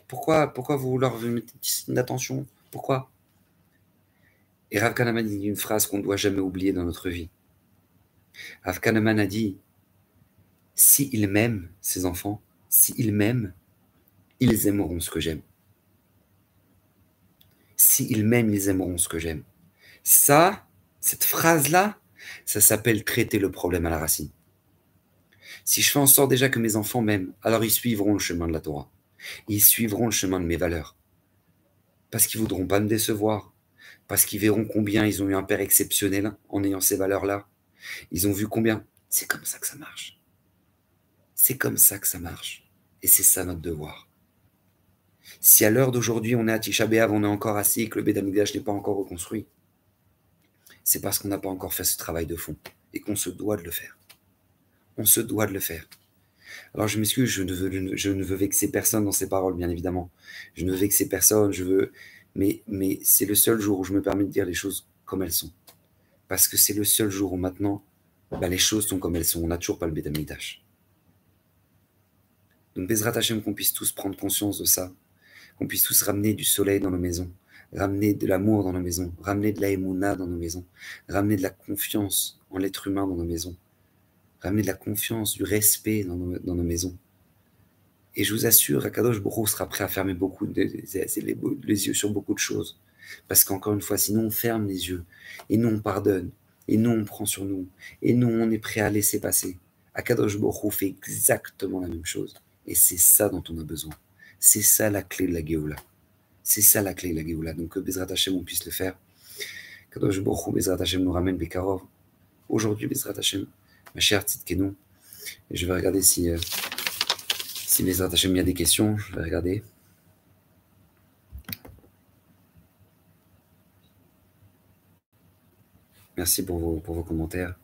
pourquoi, pourquoi vous leur mettez une attention Pourquoi Et Rav Kahneman dit une phrase qu'on ne doit jamais oublier dans notre vie. Rav Kahneman a dit Si ils m'aiment, ces enfants, si ils m'aiment, ils aimeront ce que j'aime s'ils m'aiment, ils aimeront ce que j'aime. Ça, cette phrase-là, ça s'appelle traiter le problème à la racine. Si je fais en sorte déjà que mes enfants m'aiment, alors ils suivront le chemin de la Torah. Ils suivront le chemin de mes valeurs. Parce qu'ils ne voudront pas me décevoir. Parce qu'ils verront combien ils ont eu un père exceptionnel en ayant ces valeurs-là. Ils ont vu combien. C'est comme ça que ça marche. C'est comme ça que ça marche. Et c'est ça notre devoir. Si à l'heure d'aujourd'hui, on est à Tisha on est encore assis et que le Bédamigdash n'est pas encore reconstruit, c'est parce qu'on n'a pas encore fait ce travail de fond et qu'on se doit de le faire. On se doit de le faire. Alors je m'excuse, je ne, veux, je ne veux vexer personne dans ces paroles, bien évidemment. Je ne veux vexer personne, je veux... Mais, mais c'est le seul jour où je me permets de dire les choses comme elles sont. Parce que c'est le seul jour où maintenant, bah, les choses sont comme elles sont. On n'a toujours pas le Bédamigdash. Donc Bezrat Hashem, qu'on puisse tous prendre conscience de ça qu'on puisse tous ramener du soleil dans nos maisons, ramener de l'amour dans nos maisons, ramener de la l'aïmouna dans nos maisons, ramener de la confiance en l'être humain dans nos maisons, ramener de la confiance, du respect dans nos, maisons. Et je vous assure, Akadosh Borou sera prêt à fermer beaucoup de, les, les yeux sur beaucoup de choses. Parce qu'encore une fois, sinon on ferme les yeux, et nous on pardonne, et nous on prend sur nous, et nous on est prêt à laisser passer. Akadosh Borou fait exactement la même chose. Et c'est ça dont on a besoin. C'est ça la clé de la Géoula. C'est ça la clé de la Géoula. Donc que Bezrat on puisse le faire. nous ramène Aujourd'hui, Bezrat ma chère Tite je vais regarder si, euh, si Bezrat il y a des questions. Je vais regarder. Merci pour vos, pour vos commentaires.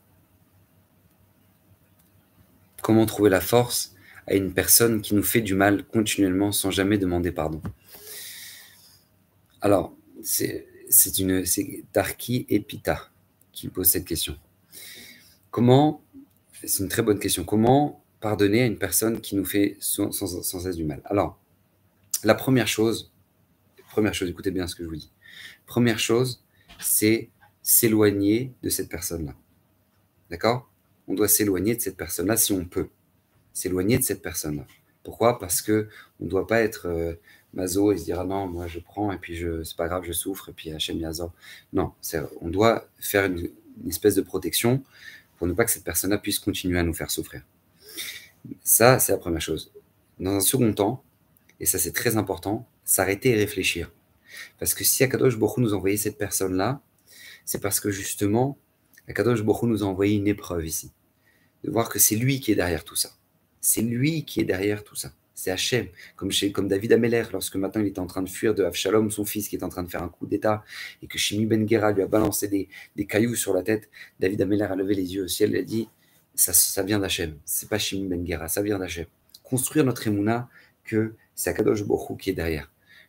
Comment trouver la force à une personne qui nous fait du mal continuellement sans jamais demander pardon. Alors, c'est une Tarki et Pita qui pose cette question. Comment, c'est une très bonne question, comment pardonner à une personne qui nous fait sans, sans cesse du mal Alors, la première chose, première chose, écoutez bien ce que je vous dis. Première chose, c'est s'éloigner de cette personne-là. D'accord On doit s'éloigner de cette personne-là si on peut s'éloigner de cette personne-là. Pourquoi Parce que on ne doit pas être euh, Mazo et se dire ah non moi je prends et puis je c'est pas grave je souffre et puis Hachem Yazor. Non, on doit faire une, espèce de protection pour ne pas que cette personne-là puisse continuer à nous faire souffrir. Ça c'est la première chose. Dans un second temps, et ça c'est très important, s'arrêter et réfléchir. Parce que si Akadosh Borou nous envoyait cette personne-là, c'est parce que justement Akadosh Borou nous a envoyé une épreuve ici, de voir que c'est lui qui est derrière tout ça. C'est lui qui est derrière tout ça. C'est Hachem, comme, chez, David Ameller, lorsque maintenant il était en train de fuir de Avshalom, son fils qui est en train de faire un coup d'État, et que Shimi Ben lui a balancé des, cailloux sur la tête, David Ameller a levé les yeux au ciel et a dit Ça, vient d'Hachem, c'est pas Shimi Ben ça vient d'Hachem. Construire notre Emouna que c'est Akadosh Bokhu qui est derrière.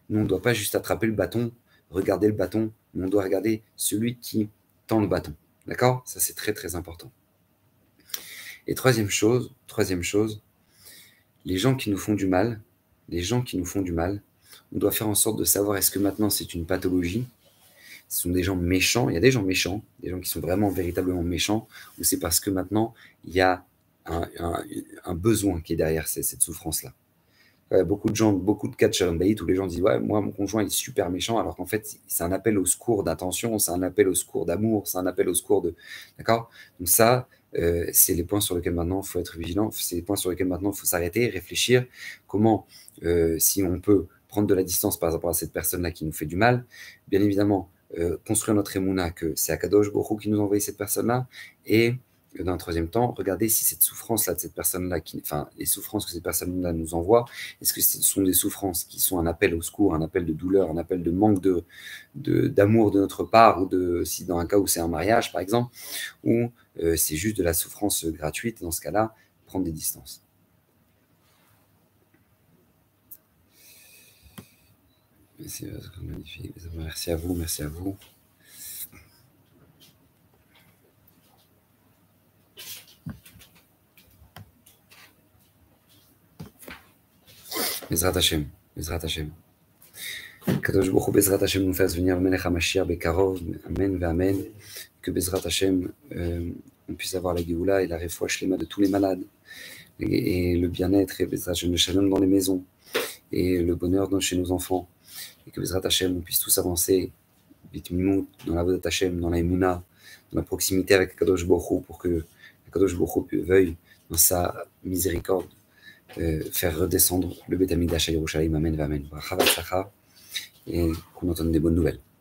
Nous, on ne doit pas juste attraper le bâton, regarder le bâton, mais on doit regarder celui qui tend le bâton. D'accord Ça, c'est très très important. Et troisième chose, troisième chose, les gens qui nous font du mal, les gens qui nous font du mal, on doit faire en sorte de savoir est-ce que maintenant c'est une pathologie ce sont des gens méchants, il y a des gens méchants, des gens qui sont vraiment véritablement méchants, ou c'est parce que maintenant, il y a un, besoin qui est derrière cette, souffrance-là. beaucoup de gens, beaucoup de cas de Bait où les gens disent Ouais, moi, mon conjoint est super méchant, alors qu'en fait, c'est un appel au secours d'intention, c'est un appel au secours d'amour, c'est un appel au secours de. D'accord Donc, ça, euh, c'est les points sur lesquels maintenant il faut être vigilant, c'est les points sur lesquels maintenant il faut s'arrêter, réfléchir comment, euh, si on peut prendre de la distance par rapport à cette personne-là qui nous fait du mal, bien évidemment, euh, construire notre émouna que c'est Akadosh Borou qui nous envoie cette personne-là, et dans un troisième temps, regarder si cette souffrance-là de cette personne-là, enfin, les souffrances que cette personne-là nous envoie, est-ce que ce sont des souffrances qui sont un appel au secours, un appel de douleur, un appel de manque d'amour de, de, notre part, ou si dans un cas où c'est un mariage, par exemple, ou euh, c'est juste de la souffrance gratuite. Dans ce cas-là, prendre des distances. Euh, merci, à vous, merci à vous. Bezrat Hashem, Bezrat Hashem. Kadosh Baruch Hu, Bezrat Hashem nous fasse venir le Bekarov, Amen, Amen que Bezrat Hashem, euh, on puisse avoir la Géoula et la réfouache Lema de tous les malades, et, le bien-être, et Bezrat Hashem, le shalom dans les maisons, et le bonheur dans, chez nos enfants, et que Bezrat Hashem, on puisse tous avancer, dans la Vodat Hashem, dans la Emouna, dans la proximité avec Kadosh Bohu, pour que Kadosh Bohu veuille, dans sa miséricorde, euh, faire redescendre le Betamidash à Yerushalayim. Amen, Amen. Et qu'on entende des bonnes nouvelles.